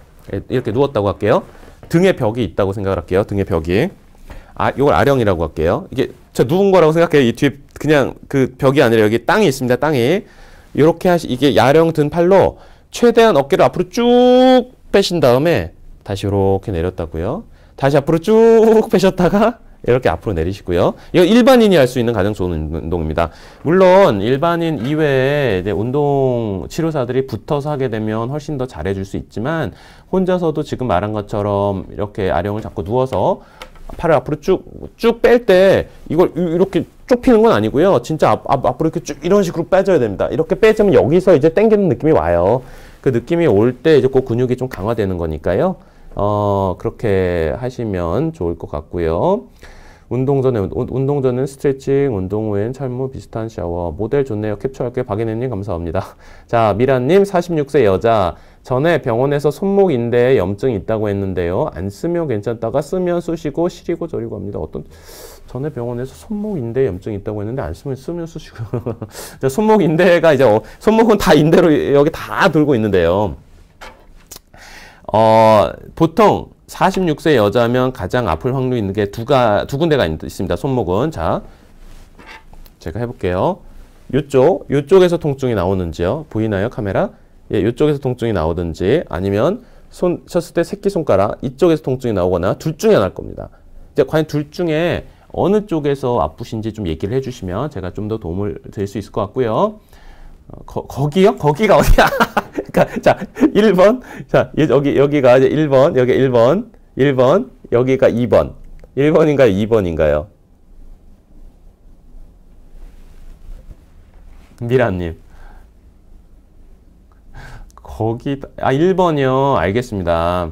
이렇게 누웠다고 할게요. 등에 벽이 있다고 생각할게요. 등에 벽이. 아, 이걸 아령이라고 할게요. 이게 저 누운 거라고 생각해요. 이 뒤에 그냥 그 벽이 아니라 여기 땅이 있습니다. 땅이. 이렇게 하시 이게 야령 든 팔로 최대한 어깨를 앞으로 쭉 빼신 다음에 다시 이렇게 내렸다고요. 다시 앞으로 쭉 빼셨다가 이렇게 앞으로 내리시고요. 이거 일반인이 할 수 있는 가장 좋은 운동입니다. 물론 일반인 이외에 운동 치료사들이 붙어서 하게 되면 훨씬 더 잘해줄 수 있지만 혼자서도 지금 말한 것처럼 이렇게 아령을 잡고 누워서 팔을 앞으로 쭉 쭉 뺄 때 이걸 이렇게 좁히는 건 아니고요. 진짜 앞, 앞, 앞으로 이렇게 쭉 이런 식으로 빼줘야 됩니다. 이렇게 빼주면 여기서 이제 당기는 느낌이 와요. 그 느낌이 올 때 이제 그 근육이 좀 강화되는 거니까요. 어, 그렇게 하시면 좋을 것 같고요. 운동 전에 운동 전은 스트레칭, 운동 후엔 탈모 비슷한 샤워. 모델 좋네요. 캡처할게 박예네 님 감사합니다. 자, 미라 님 46세 여자. 전에 병원에서 손목 인대에 염증 있다고 했는데요. 안 쓰면 괜찮다가 쓰면 쑤시고 시리고 저리고 합니다. 어떤 전에 병원에서 손목 인대 염증 있다고 했는데 안 쓰면 쓰면 쑤시고 손목 인대가 이제 어, 손목은 다 인대로 여기 다 돌고 있는데요. 어, 보통 46세 여자면 가장 아플 확률이 있는 게두두 군데가 있습니다. 손목은 자 제가 해볼게요. 이쪽 이쪽에서 통증이 나오는지요? 보이나요 카메라? 예, 이쪽에서 통증이 나오든지 아니면 손 쳤을 때 새끼 손가락 이쪽에서 통증이 나오거나 둘 중에 하나일 겁니다. 이제 과연 둘 중에 어느 쪽에서 아프신지 좀 얘기를 해주시면 제가 좀 더 도움을 드릴 수 있을 것 같고요. 어, 거, 기요 거기가 어디야? 그러니까 자, 1번. 자, 여기 여기가 이제 1번. 여기 1번. 1번. 여기가 2번. 1번인가요? 2번인가요? 미라 님. 거기 아 1번이요. 알겠습니다.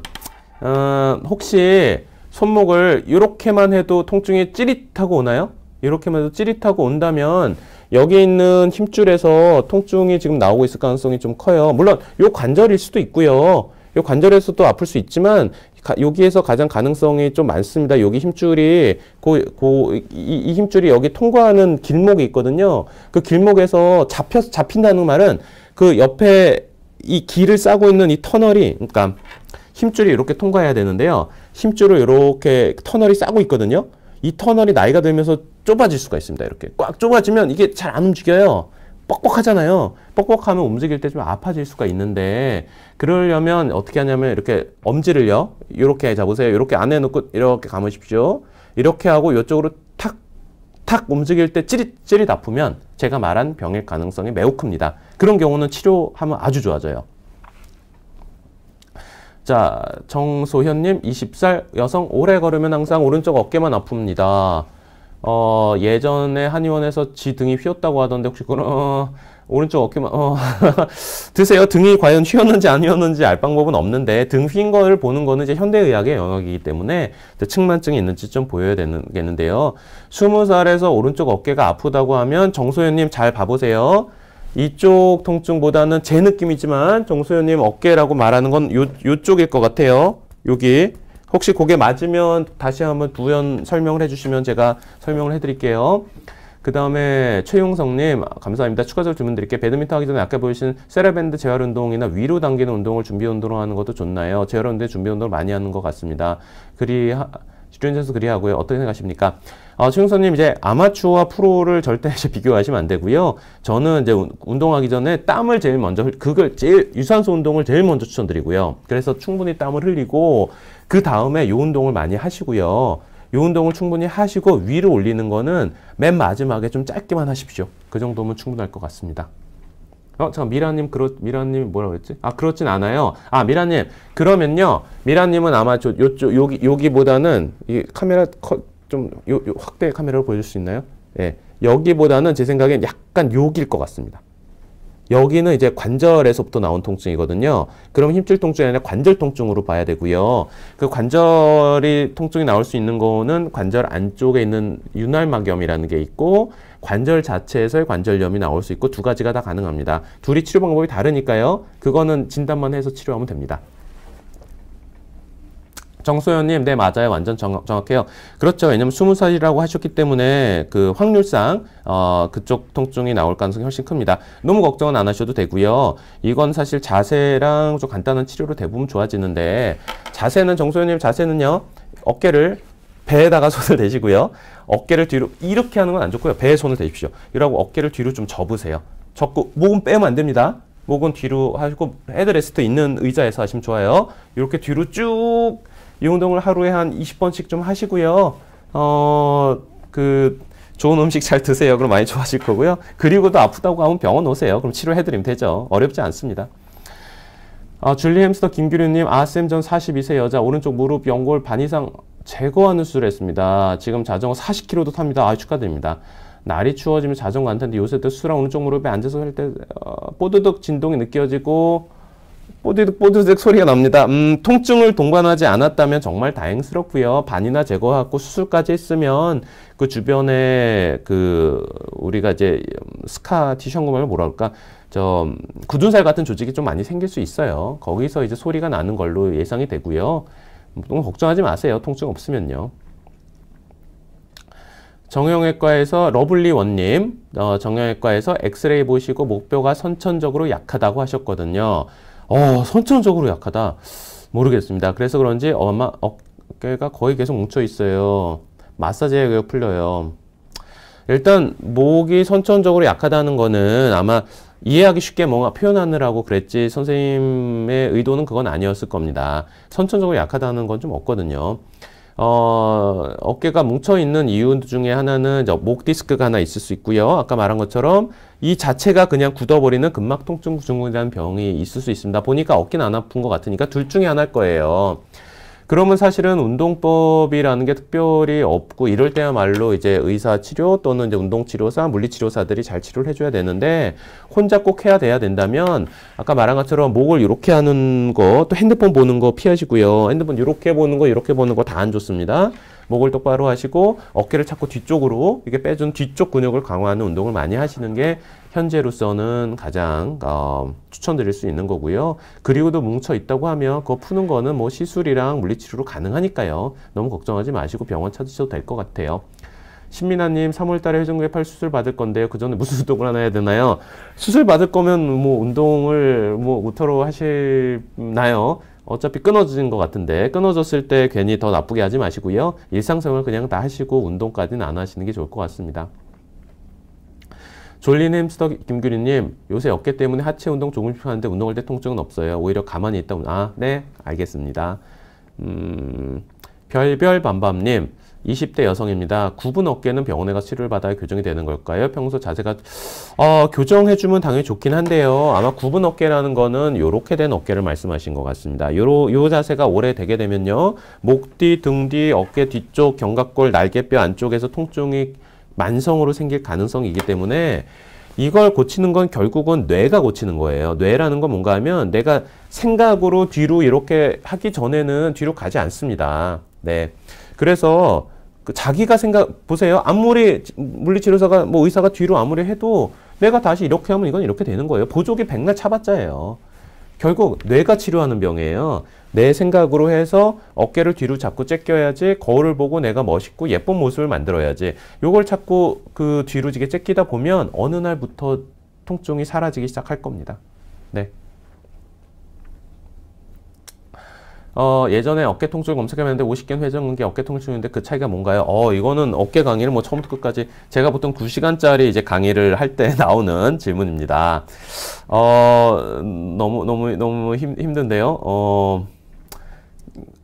어, 혹시 손목을 이렇게만 해도 통증이 찌릿하고 오나요? 이렇게만 해도 찌릿하고 온다면 여기 있는 힘줄에서 통증이 지금 나오고 있을 가능성이 좀 커요. 물론 요 관절일 수도 있고요. 요 관절에서도 아플 수 있지만 가, 여기에서 가장 가능성이 좀 많습니다. 여기 힘줄이 고고이 이 힘줄이 여기 통과하는 길목이 있거든요. 그 길목에서 잡혀 잡힌다는 말은 그 옆에 이 길을 싸고 있는 이 터널이 그러니까 힘줄이 이렇게 통과해야 되는데요. 힘줄을 이렇게 터널이 싸고 있거든요. 이 터널이 나이가 들면서 좁아질 수가 있습니다. 이렇게 꽉 좁아지면 이게 잘 안 움직여요. 뻑뻑하잖아요. 뻑뻑하면 움직일 때 좀 아파질 수가 있는데 그러려면 어떻게 하냐면 이렇게 엄지를요. 이렇게 잡으세요. 이렇게 안에 놓고 이렇게 감으십시오. 이렇게 하고 이쪽으로 탁탁 움직일 때 찌릿 찌릿 아프면 제가 말한 병일 가능성이 매우 큽니다. 그런 경우는 치료하면 아주 좋아져요. 자, 정소현님 20살 여성 오래 걸으면 항상 오른쪽 어깨만 아픕니다. 어, 예전에 한의원에서 지 등이 휘었다고 하던데 혹시 그런 어, 오른쪽 어깨만 어, 드세요. 등이 과연 휘었는지 아니었는지알 방법은 없는데 등휜 거를 보는 거는 이제 현대 의학의 영역이기 때문에 그 측만증이 있는지 좀 보여야 되는겠는데요. 스무 살에서 오른쪽 어깨가 아프다고 하면 정소연님 잘 봐보세요. 이쪽 통증보다는 제 느낌이지만 정소연님 어깨라고 말하는 건 요, 요쪽일 것 같아요. 여기 혹시 그게 맞으면 다시 한번 부연 설명을 해주시면 제가 설명을 해드릴게요. 그 다음에 최용성님 감사합니다. 추가적으로 질문 드릴게요. 배드민턴 하기 전에 아까 보여신 세라밴드 재활 운동이나 위로 당기는 운동을 준비 운동으로 하는 것도 좋나요? 재활 운동에 준비 운동을 많이 하는 것 같습니다. 그리 하, 주연에서 그리하고요. 어떻게 생각하십니까? 어, 최용선님 이제 아마추어와 프로를 절대 이제 비교하시면 안 되고요. 저는 이제 운동하기 전에 땀을 제일 먼저 그걸 제일 유산소 운동을 제일 먼저 추천드리고요. 그래서 충분히 땀을 흘리고 그 다음에 요 운동을 많이 하시고요. 요 운동을 충분히 하시고 위로 올리는 거는 맨 마지막에 좀 짧게만 하십시오. 그 정도면 충분할 것 같습니다. 어, 잠깐, 미라님, 그렇, 미라님 뭐라 그랬지? 아, 그렇진 않아요. 아, 미라님. 그러면요. 미라님은 아마 저, 요쪽, 요기, 요기보다는 이 카메라 컷, 좀 요, 요 확대 카메라로 보여줄 수 있나요? 예. 여기보다는 제 생각엔 약간 욕일 것 같습니다. 여기는 이제 관절에서부터 나온 통증이거든요. 그럼 힘줄 통증이 아니라 관절 통증으로 봐야 되고요. 그 관절이 통증이 나올 수 있는 거는 관절 안쪽에 있는 윤활막염이라는 게 있고 관절 자체에서의 관절염이 나올 수 있고 두 가지가 다 가능합니다. 둘이 치료 방법이 다르니까요. 그거는 진단만 해서 치료하면 됩니다. 정소연님, 네, 맞아요. 완전 정, 확해요 그렇죠. 왜냐면 스무 살이라고 하셨기 때문에 그 확률상, 어, 그쪽 통증이 나올 가능성이 훨씬 큽니다. 너무 걱정은 안 하셔도 되고요. 이건 사실 자세랑 좀 간단한 치료로 대부분 좋아지는데, 자세는, 정소연님 자세는요, 어깨를 배에다가 손을 대시고요. 어깨를 뒤로, 이렇게 하는 건 안 좋고요. 배에 손을 대십시오. 이러고 어깨를 뒤로 좀 접으세요. 접고, 목은 빼면 안 됩니다. 목은 뒤로 하시고 헤드레스트 있는 의자에서 하시면 좋아요. 이렇게 뒤로 쭉이 운동을 하루에 한 20번씩 좀 하시고요. 어, 그, 좋은 음식 잘 드세요. 그럼 많이 좋아질 거고요. 그리고도 아프다고 하면 병원 오세요. 그럼 치료해드리면 되죠. 어렵지 않습니다. 아, 줄리 햄스터 김규류님, 아쌤 전 42세 여자, 오른쪽 무릎 연골 반 이상 제거하는 수술 했습니다. 지금 자전거 40km도 탑니다. 아, 축하드립니다. 날이 추워지면 자전거 안타데 요새 또 수랑 오른쪽 무릎에 앉아서 할때 어, 뽀드득 진동이 느껴지고 뽀드득 뽀드득 소리가 납니다. 음, 통증을 동반하지 않았다면 정말 다행스럽고요. 반이나 제거하고 수술까지 했으면 그 주변에 그 우리가 이제 스카 티션구멍을 뭐라 까저 굳은살 같은 조직이 좀 많이 생길 수 있어요. 거기서 이제 소리가 나는 걸로 예상이 되고요. 너무 걱정하지 마세요. 통증 없으면요. 정형외과에서 러블리 원님, 어, 정형외과에서 엑스레이 보시고 목뼈가 선천적으로 약하다고 하셨거든요. 어, 선천적으로 약하다. 모르겠습니다. 그래서 그런지 어마, 어깨가 거의 계속 뭉쳐 있어요. 마사지에 의 풀려요. 일단 목이 선천적으로 약하다는 거는 아마 이해하기 쉽게 뭔가 표현하느라고 그랬지 선생님의 의도는 그건 아니었을 겁니다. 선천적으로 약하다는 건 좀 없거든요. 어, 어깨가 뭉쳐 있는 이유 중에 하나는 목 디스크가 하나 있을 수 있고요. 아까 말한 것처럼 이 자체가 그냥 굳어버리는 근막통증 증후군이라는 병이 있을 수 있습니다. 보니까 어깨는 안 아픈 것 같으니까 둘 중에 하나일 거예요. 그러면 사실은 운동법이라는 게 특별히 없고 이럴 때야말로 이제 의사 치료 또는 이제 운동 치료사, 물리 치료사들이 잘 치료를 해줘야 되는데 혼자 꼭 해야 돼야 된다면 아까 말한 것처럼 목을 이렇게 하는 거 또 핸드폰 보는 거 피하시고요. 핸드폰 이렇게 보는 거 이렇게 보는 거 다 안 좋습니다. 목을 똑바로 하시고 어깨를 자꾸 뒤쪽으로 이게 빼준 뒤쪽 근육을 강화하는 운동을 많이 하시는 게 현재로서는 가장 어, 추천드릴 수 있는 거고요. 그리고도 뭉쳐 있다고 하면 그거 푸는 거는 뭐 시술이랑 물리치료로 가능하니까요. 너무 걱정하지 마시고 병원 찾으셔도 될 것 같아요. 신민아님 3월달에 회전근개 팔 수술 받을 건데요. 그 전에 무슨 운동을 하나 해야 되나요? 수술 받을 거면 뭐 운동을 뭐 우터로 하시나요? 어차피 끊어진 것 같은데 끊어졌을 때 괜히 더 나쁘게 하지 마시고요. 일상생활 그냥 다 하시고 운동까지는 안 하시는 게 좋을 것 같습니다. 졸린 햄스터 김규리님 요새 어깨 때문에 하체 운동 조금씩 하는데 운동할 때 통증은 없어요. 오히려 가만히 있다 보면 아네 알겠습니다. 음 별별 밤밤님 20대 여성입니다. 굽은 어깨는 병원에 가서 치료를 받아야 교정이 되는 걸까요? 평소 자세가 어, 교정해주면 당연히 좋긴 한데요. 아마 굽은 어깨라는 거는 이렇게된 어깨를 말씀하신 것 같습니다. 요로 요 자세가 오래 되게 되면요, 목 뒤, 등 뒤, 어깨 뒤쪽 견갑골, 날개뼈 안쪽에서 통증이 만성으로 생길 가능성이기 때문에 이걸 고치는 건 결국은 뇌가 고치는 거예요. 뇌라는 건 뭔가 하면 내가 생각으로 뒤로 이렇게 하기 전에는 뒤로 가지 않습니다. 네. 그래서 그 자기가 생각 보세요. 아무리 물리치료사가 뭐 의사가 뒤로 아무리 해도 내가 다시 이렇게 하면 이건 이렇게 되는 거예요. 보조기 백날 차봤자예요. 결국 뇌가 치료하는 병이에요. 내 생각으로 해서 어깨를 뒤로 잡고 째껴야지 거울을 보고 내가 멋있고 예쁜 모습을 만들어야지 요걸 자꾸 그 뒤로 지게 째끼다 보면 어느 날부터 통증이 사라지기 시작할 겁니다. 네. 어, 예전에 어깨 통증 검색해봤는데 50견 회전근개 어깨 통증인데 그 차이가 뭔가요? 어, 이거는 어깨 강의를 뭐 처음부터 끝까지 제가 보통 2시간짜리 이제 강의를 할 때 나오는 질문입니다. 어, 너무 너무 너무 힘, 힘든데요. 어.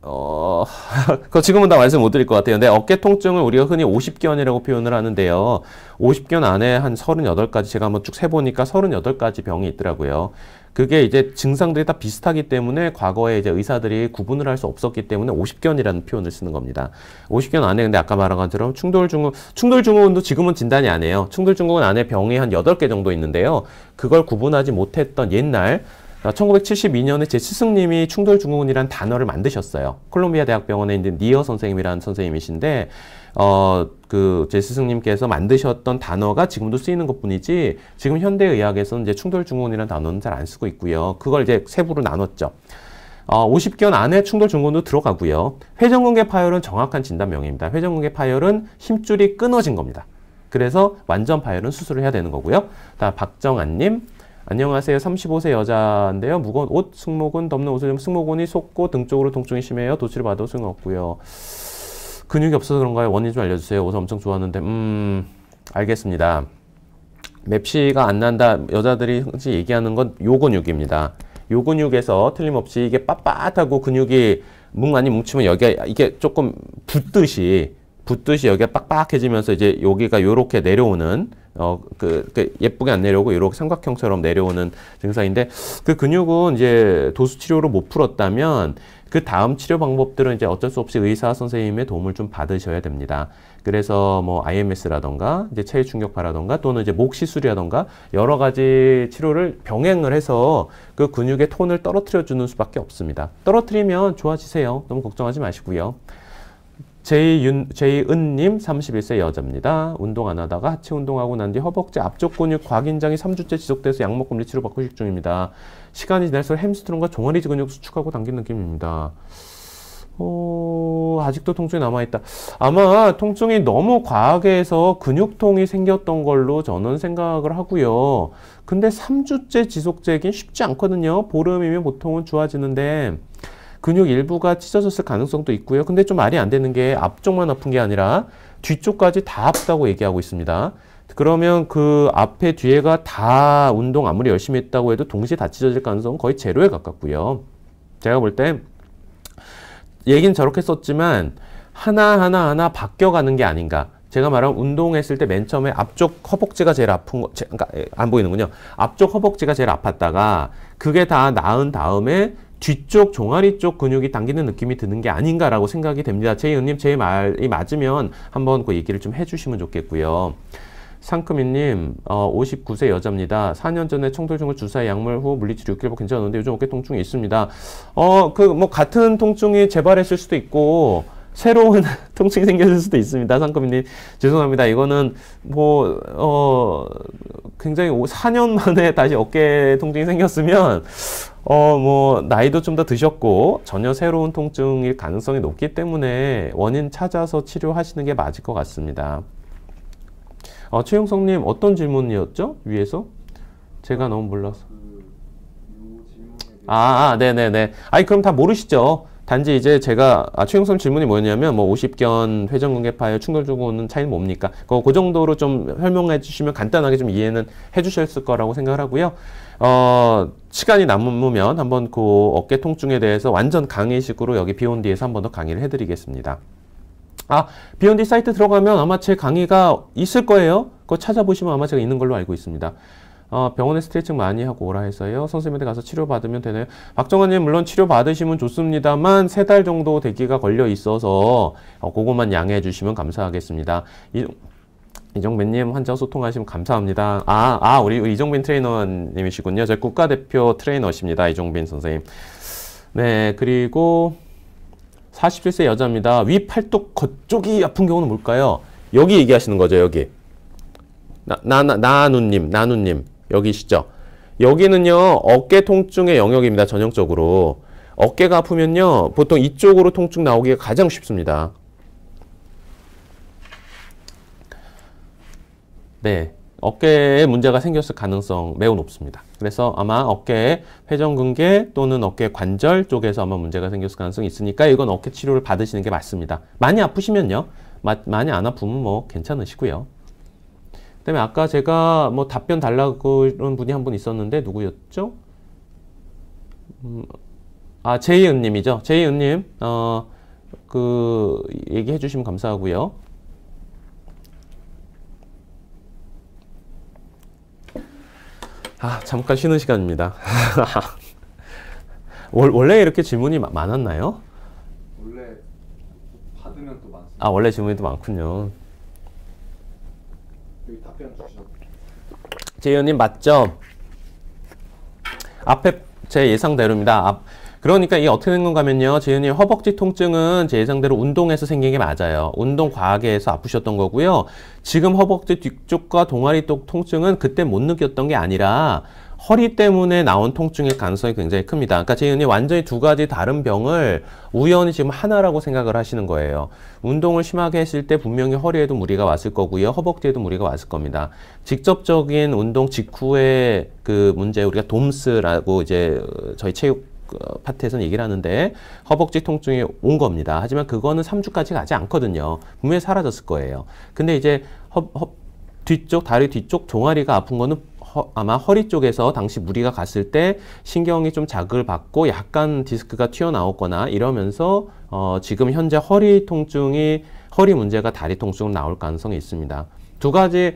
어, 그 지금은 다 말씀 못 드릴 것 같아요. 근데 어깨 통증을 우리가 흔히 50견이라고 표현을 하는데요. 50견 안에 한 38가지, 제가 한번 쭉 세보니까 38가지 병이 있더라고요. 그게 이제 증상들이 다 비슷하기 때문에 과거에 이제 의사들이 구분을 할 수 없었기 때문에 5 0견이라는 표현을 쓰는 겁니다. 오십견 안에 근데 아까 말한 것처럼 충돌 증후, 충돌 증후군도 지금은 진단이 안 해요. 충돌 증후군 안에 병이 한여개 정도 있는데요. 그걸 구분하지 못했던 옛날 1972년에 아, 제 스승님이 충돌 증후군이란 단어를 만드셨어요. 콜롬비아 대학병원에 있는 니어 선생님이라는 선생님이신데 어, 그 제 스승님께서 만드셨던 단어가 지금도 쓰이는 것뿐이지 지금 현대의학에서는 이제 충돌증후군이라는 단어는 잘 안 쓰고 있고요. 그걸 이제 세부로 나눴죠. 어, 50견 안에 충돌 증후군도 들어가고요. 회전근개 파열은 정확한 진단 명입니다 회전근개 파열은 힘줄이 끊어진 겁니다. 그래서 완전 파열은 수술을 해야 되는 거고요. 다 박정안님 안녕하세요. 35세 여자인데요. 무거운 옷, 승모근 덮는 옷을 좀 승모근이 솟고 등 쪽으로 통증이 심해요. 도치를 받아도 소용없고요. 근육이 없어서 그런가요? 원인 좀 알려주세요. 옷 엄청 좋았는데 음 알겠습니다. 맵시가 안 난다 여자들이 흔히 얘기하는 건요 근육입니다. 요 근육에서 틀림없이 이게 빳빳하고 근육이 뭉 많이 뭉치면 여기가 이게 조금 붙듯이 붙듯이 여기가 빡빡해지면서 이제 여기가 요렇게 내려오는 어그 그 예쁘게 안 내려오고 이렇게 삼각형처럼 내려오는 증상인데 그 근육은 이제 도수 치료로 못 풀었다면 그 다음 치료 방법들은 이제 어쩔 수 없이 의사 선생님의 도움을 좀 받으셔야 됩니다. 그래서 뭐 IMS라던가 이제 체위 충격파라던가 또는 이제 목 시술이라던가 여러 가지 치료를 병행을 해서 그 근육의 톤을 떨어뜨려 주는 수밖에 없습니다. 떨어뜨리면 좋아지세요. 너무 걱정하지 마시고요. 제이윤, 제이은님 31세 여자입니다. 운동 안 하다가 하체 운동하고 난 뒤 허벅지 앞쪽 근육 곽인장이 3주째 지속돼서 약 먹고 치료받고 식 중입니다. 시간이 지날수록 햄스트롱과 종아리 근육 수축하고 당기는 느낌입니다. 어, 아직도 통증이 남아있다. 아마 통증이 너무 과하게 해서 근육통이 생겼던 걸로 저는 생각을 하고요. 근데 3주째 지속적인 쉽지 않거든요. 보름이면 보통은 좋아지는데 근육 일부가 찢어졌을 가능성도 있고요. 근데 좀 말이 안 되는 게 앞쪽만 아픈 게 아니라 뒤쪽까지 다 아프다고 얘기하고 있습니다. 그러면 그 앞에 뒤에가 다 운동 아무리 열심히 했다고 해도 동시에 다 찢어질 가능성은 거의 제로에 가깝고요. 제가 볼 때 얘긴 저렇게 썼지만 하나하나 하나 바뀌어가는 게 아닌가. 제가 말한 운동했을 때 맨 처음에 앞쪽 허벅지가 제일 아픈 거, 제, 그러니까 예, 안 보이는군요. 앞쪽 허벅지가 제일 아팠다가 그게 다 나은 다음에 뒤쪽 종아리 쪽 근육이 당기는 느낌이 드는 게 아닌가라고 생각이 됩니다. 제 의원님 제 말이 맞으면 한번 그 얘기를 좀 해주시면 좋겠고요. 상크미님 어, 59세 여자입니다. 4년 전에 청돌증을 주사 약물 후 물리치료 6개월 괜찮은데 요즘 어깨 통증이 있습니다. 어, 그, 뭐, 같은 통증이 재발했을 수도 있고, 새로운 통증이 생겼을 수도 있습니다. 상크미님 죄송합니다. 이거는 뭐, 어, 굉장히 4년 만에 다시 어깨 통증이 생겼으면, 어, 뭐, 나이도 좀 더 드셨고, 전혀 새로운 통증일 가능성이 높기 때문에 원인 찾아서 치료하시는 게 맞을 것 같습니다. 아, 최영성님 어떤 질문이었죠? 위에서? 제가 너무 몰라서. 그 아, 아 네 네네. 네, 네. 아니, 그럼 다 모르시죠? 단지 이제 제가 아, 최용선 질문이 뭐였냐면 뭐 50견 회전근개파의 충돌주고 오는 차이는 뭡니까? 그, 그 정도로 좀 설명해 주시면 간단하게 좀 이해는 해 주셨을 거라고 생각을 하고요. 어, 시간이 남으면 한번 그 어깨 통증에 대해서 완전 강의식으로 여기 비온 뒤에서 한 번 더 강의를 해 드리겠습니다. 아, 비욘디 사이트 들어가면 아마 제 강의가 있을 거예요. 그거 찾아보시면 아마 제가 있는 걸로 알고 있습니다. 어, 병원에 스트레칭 많이 하고 오라 해서요. 선생님한테 가서 치료받으면 되나요? 박정환님, 물론 치료받으시면 좋습니다만, 세 달 정도 대기가 걸려 있어서, 어, 그것만 양해해 주시면 감사하겠습니다. 이, 이정민님 환자 소통하시면 감사합니다. 아, 아, 우리 이정빈 트레이너님이시군요. 저희 국가대표 트레이너십니다. 이정빈 선생님. 네, 그리고, 41세 여자입니다. 위 팔뚝 겉쪽이 아픈 경우는 뭘까요? 여기 얘기하시는 거죠, 여기. 나, 나, 나, 나누님, 나누님. 여기시죠? 여기는요, 어깨 통증의 영역입니다, 전형적으로. 어깨가 아프면요, 보통 이쪽으로 통증 나오기가 가장 쉽습니다. 네. 어깨에 문제가 생겼을 가능성 매우 높습니다. 그래서 아마 어깨 회전근개 또는 어깨 관절 쪽에서 아마 문제가 생겼을 가능성이 있으니까 이건 어깨 치료를 받으시는 게 맞습니다. 많이 아프시면요. 마, 많이 안 아프면 뭐 괜찮으시고요. 그다음에 아까 제가 뭐 답변 달라고 그런 분이 한 분 있었는데 누구였죠? 음, 아 제이은님이죠. 제이은님 어, 그 얘기해 주시면 감사하고요. 아, 잠깐 쉬는 시간입니다. 원래 이렇게 질문이 많았나요? 원래 받으면 또 많습니다. 아, 원래 질문이 또 많군요. 여기 답변 주셔도. 재현님 맞죠? 앞에 제 예상대로입니다. 앞, 그러니까 이게 어떻게 된 건가면요. 지은이 허벅지 통증은 제 예상대로 운동에서 생긴 게 맞아요. 운동 과하게 해서 아프셨던 거고요. 지금 허벅지 뒤쪽과 동아리 쪽 통증은 그때 못 느꼈던 게 아니라 허리 때문에 나온 통증의 가능성이 굉장히 큽니다. 그러니까 제이 완전히 두 가지 다른 병을 우연히 지금 하나라고 생각을 하시는 거예요. 운동을 심하게 했을 때 분명히 허리에도 무리가 왔을 거고요. 허벅지에도 무리가 왔을 겁니다. 직접적인 운동 직후에그 문제 우리가 돔스라고 이제 저희 체육 그 파트에서는 얘기를 하는데 허벅지 통증이 온 겁니다. 하지만 그거는 3주까지 가지 않거든요. 분명히 사라졌을 거예요. 근데 이제 허, 허, 뒤쪽 다리 뒤쪽 종아리가 아픈 거는 허, 아마 허리 쪽에서 당시 무리가 갔을 때 신경이 좀 자극을 받고 약간 디스크가 튀어나오거나 이러면서 어, 지금 현재 허리 통증이 허리 문제가 다리 통증으로 나올 가능성이 있습니다. 두 가지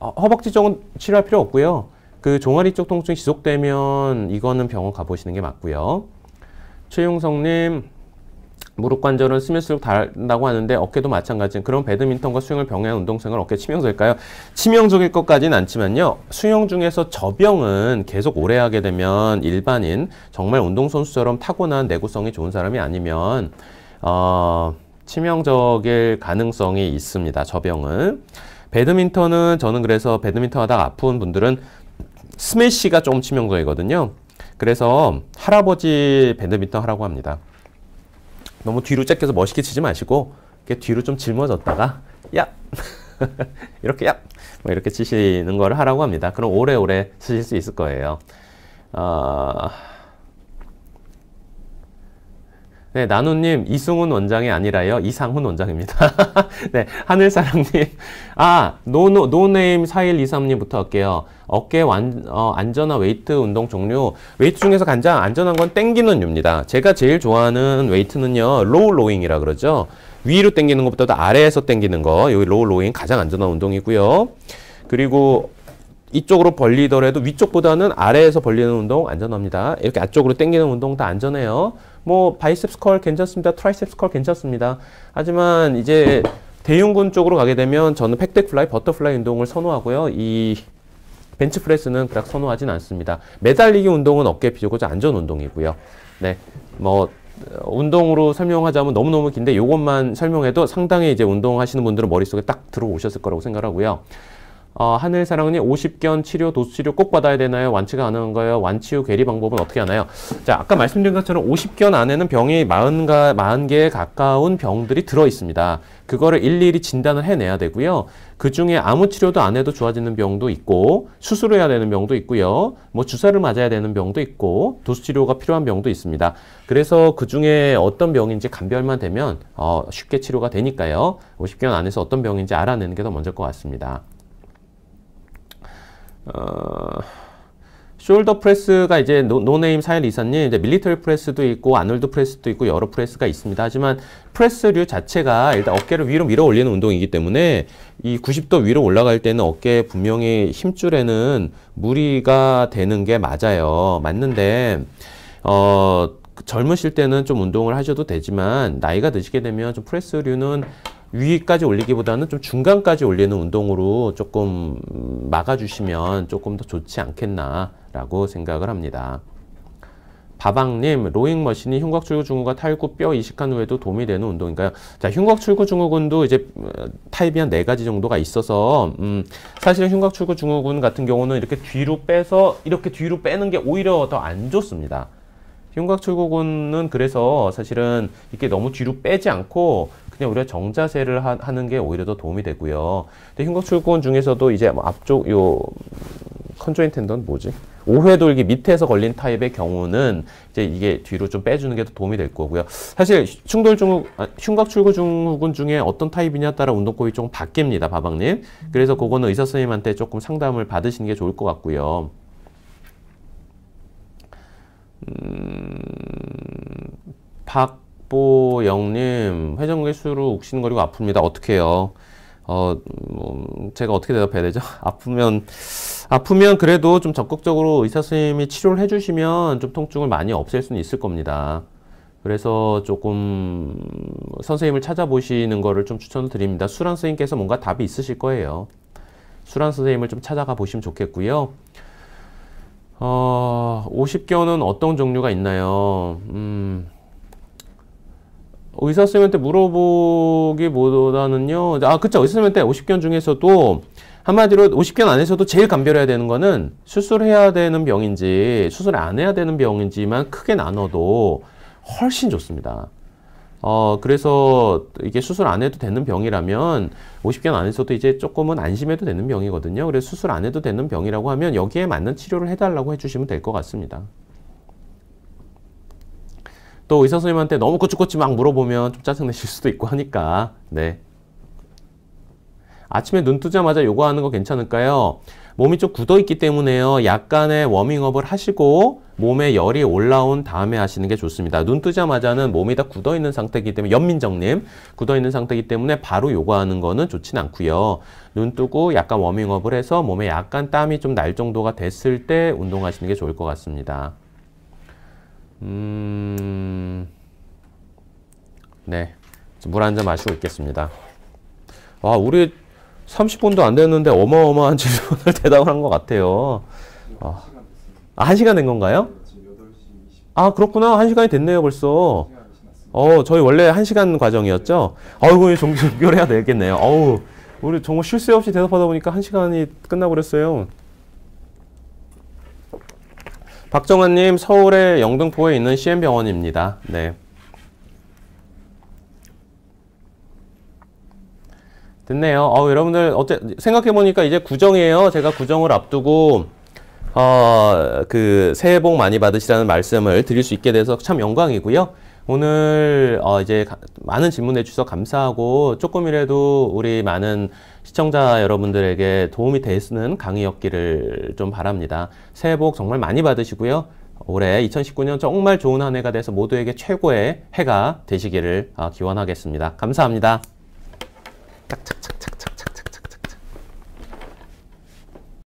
어, 허벅지 쪽은 치료할 필요 없고요. 그 종아리 쪽 통증 이 지속되면 이거는 병원 가보시는 게 맞고요. 최용성님 무릎 관절은 스며스로 달다고 하는데 어깨도 마찬가지. 그럼 배드민턴과 수영을 병행한 운동생활 어깨 치명적일까요? 치명적일 것까지는 않지만요. 수영 중에서 저병은 계속 오래 하게 되면 일반인 정말 운동선수처럼 타고난 내구성이 좋은 사람이 아니면 어, 치명적일 가능성이 있습니다. 저병은. 배드민턴은 저는 그래서 배드민턴 하다가 아픈 분들은 스매시가 좀 치명적이거든요. 그래서 할아버지 밴드민턴 하라고 합니다. 너무 뒤로 짧게서 멋있게 치지 마시고 이렇게 뒤로 좀 짊어졌다가 야 이렇게 야뭐 이렇게 치시는 걸 하라고 합니다. 그럼 오래오래 쓰실 수 있을 거예요. 어... 네, 나누님, 이승훈 원장이 아니라요. 이상훈 원장입니다. 네, 하늘사랑님. 아, 노네임 4123님부터 할게요. 어깨 완, 어, 안전한 웨이트 운동 종류. 웨이트 중에서 가장 안전한 건 땡기는 류입니다. 제가 제일 좋아하는 웨이트는요, 로우 로잉이라 그러죠. 위로 땡기는 것보다 아래에서 땡기는 거. 여기 로우 로잉 가장 안전한 운동이고요. 그리고 이쪽으로 벌리더라도 위쪽보다는 아래에서 벌리는 운동 안전합니다. 이렇게 앞쪽으로 땡기는 운동 다 안전해요. 뭐 바이셉스 컬 괜찮습니다. 트라이셉스 컬 괜찮습니다. 하지만 이제 대흉근 쪽으로 가게 되면 저는 팩트플라이 버터플라이 운동을 선호하고요. 이 벤치프레스는 그닥 선호하진 않습니다. 매달리기 운동은 어깨 비우고자 안전 운동이고요. 네, 뭐 어, 운동으로 설명하자면 너무너무 긴데 이것만 설명해도 상당히 이제 운동하시는 분들은 머릿속에 딱 들어오셨을 거라고 생각하고요. 어, 하늘사랑님 50견 치료 도수치료 꼭 받아야 되나요? 완치가 가능한가요? 완치 후 괴리 방법은 어떻게 하나요? 자 아까 말씀드린 것처럼 50견 안에는 병이 40가, 40개에 가까운 병들이 들어 있습니다. 그거를 일일이 진단을 해내야 되고요. 그중에 아무 치료도 안 해도 좋아지는 병도 있고 수술해야 되는 병도 있고요. 뭐 주사를 맞아야 되는 병도 있고 도수치료가 필요한 병도 있습니다. 그래서 그중에 어떤 병인지 감별만 되면 어, 쉽게 치료가 되니까요. 50견 안에서 어떤 병인지 알아내는 게 더 먼저일 것 같습니다. 어, 숄더 프레스가 이제 노, 네임 사일 이사님 이제 밀리터리 프레스도 있고 아놀드 프레스도 있고 여러 프레스가 있습니다. 하지만 프레스류 자체가 일단 어깨를 위로 밀어 올리는 운동이기 때문에 이 90도 위로 올라갈 때는 어깨 분명히 힘줄에는 무리가 되는 게 맞아요. 맞는데 어 젊으실 때는 좀 운동을 하셔도 되지만 나이가 드시게 되면 좀 프레스류는 위까지 올리기보다는 좀 중간까지 올리는 운동으로 조금 막아주시면 조금 더 좋지 않겠나라고 생각을 합니다. 바방님, 로잉 머신이 흉곽 출구 증후가 탈구 뼈 이식한 후에도 도움이 되는 운동인가요? 자, 흉곽 출구 증후군도 이제 어, 타입이 한 네 가지 정도가 있어서 음, 사실은 흉곽 출구 증후군 같은 경우는 이렇게 뒤로 빼서 이렇게 뒤로 빼는 게 오히려 더 안 좋습니다. 흉곽 출구군은 그래서 사실은 이렇게 너무 뒤로 빼지 않고 그냥 우리가 정자세를 하, 는게 오히려 더 도움이 되고요. 근데 흉곽출구원 중에서도 이제 뭐 앞쪽 요 컨조인 텐던 뭐지? 5회 돌기 밑에서 걸린 타입의 경우는 이제 이게 뒤로 좀 빼주는 게 더 도움이 될 거고요. 사실 충돌 중후, 아, 흉곽 출구 중후군 중에 어떤 타입이냐 따라 운동법이 조금 바뀝니다, 바방님. 그래서 그거는 의사 선생님한테 조금 상담을 받으시는 게 좋을 것 같고요. 음, 박 박보영님, 회전 의수로 욱신거리고 아픕니다. 어떻게 해요? 어, 뭐 제가 어떻게 대답해야 되죠? 아프면, 아프면 그래도 좀 적극적으로 의사 선생님이 치료를 해주시면 좀 통증을 많이 없앨 수는 있을 겁니다. 그래서 조금 선생님을 찾아보시는 거를 좀 추천을 드립니다. 수란 선생님께서 뭔가 답이 있으실 거예요. 수란 선생님을 좀 찾아가 보시면 좋겠고요. 어, 50견은 어떤 종류가 있나요? 음, 의사 선생님한테 물어보기보다는요. 아, 그쵸. 의사 선생님한테 50견 중에서도 한마디로 50견 안에서도 제일 감별해야 되는 거는 수술해야 되는 병인지 수술 안 해야 되는 병인지만 크게 나눠도 훨씬 좋습니다. 어, 그래서 이게 수술 안 해도 되는 병이라면 50견 안에서도 이제 조금은 안심해도 되는 병이거든요. 그래서 수술 안 해도 되는 병이라고 하면 여기에 맞는 치료를 해달라고 해주시면 될 것 같습니다. 또 의사 선생님한테 너무 꼬치꼬치 막 물어보면 좀 짜증내실 수도 있고 하니까 네 아침에 눈 뜨자마자 요거 하는 거 괜찮을까요? 몸이 좀 굳어 있기 때문에요. 약간의 워밍업을 하시고 몸에 열이 올라온 다음에 하시는 게 좋습니다. 눈 뜨자마자는 몸이 다 굳어 있는 상태이기 때문에 연민정님 굳어 있는 상태이기 때문에 바로 요가하는 거는 좋진 않고요. 눈 뜨고 약간 워밍업을 해서 몸에 약간 땀이 좀 날 정도가 됐을 때 운동하시는 게 좋을 것 같습니다. 음... 네. 물 한 잔 마시고 있겠습니다. 와, 아, 우리 30분도 안 됐는데 어마어마한 질문을 대답을 한 것 같아요. 아, 한 시간 된 건가요? 아, 그렇구나. 한 시간이 됐네요, 벌써. 어, 저희 원래 한 시간 과정이었죠? 아이고, 종결해야 되겠네요. 어우, 우리 정말 쉴 새 없이 대답하다 보니까 한 시간이 끝나버렸어요. 박정환님 서울의 영등포에 있는 CM병원입니다. 네. 됐네요. 어, 여러분들 어째 생각해 보니까 이제 구정이에요. 제가 구정을 앞두고 어, 그 새해 복 많이 받으시라는 말씀을 드릴 수 있게 돼서 참 영광이고요. 오늘 어 이제 많은 질문해 주셔서 감사하고 조금이라도 우리 많은 시청자 여러분들에게 도움이 되는 강의였기를 좀 바랍니다. 새해 복 정말 많이 받으시고요. 올해 2019년 정말 좋은 한 해가 돼서 모두에게 최고의 해가 되시기를 어, 기원하겠습니다. 감사합니다. 착착착착착.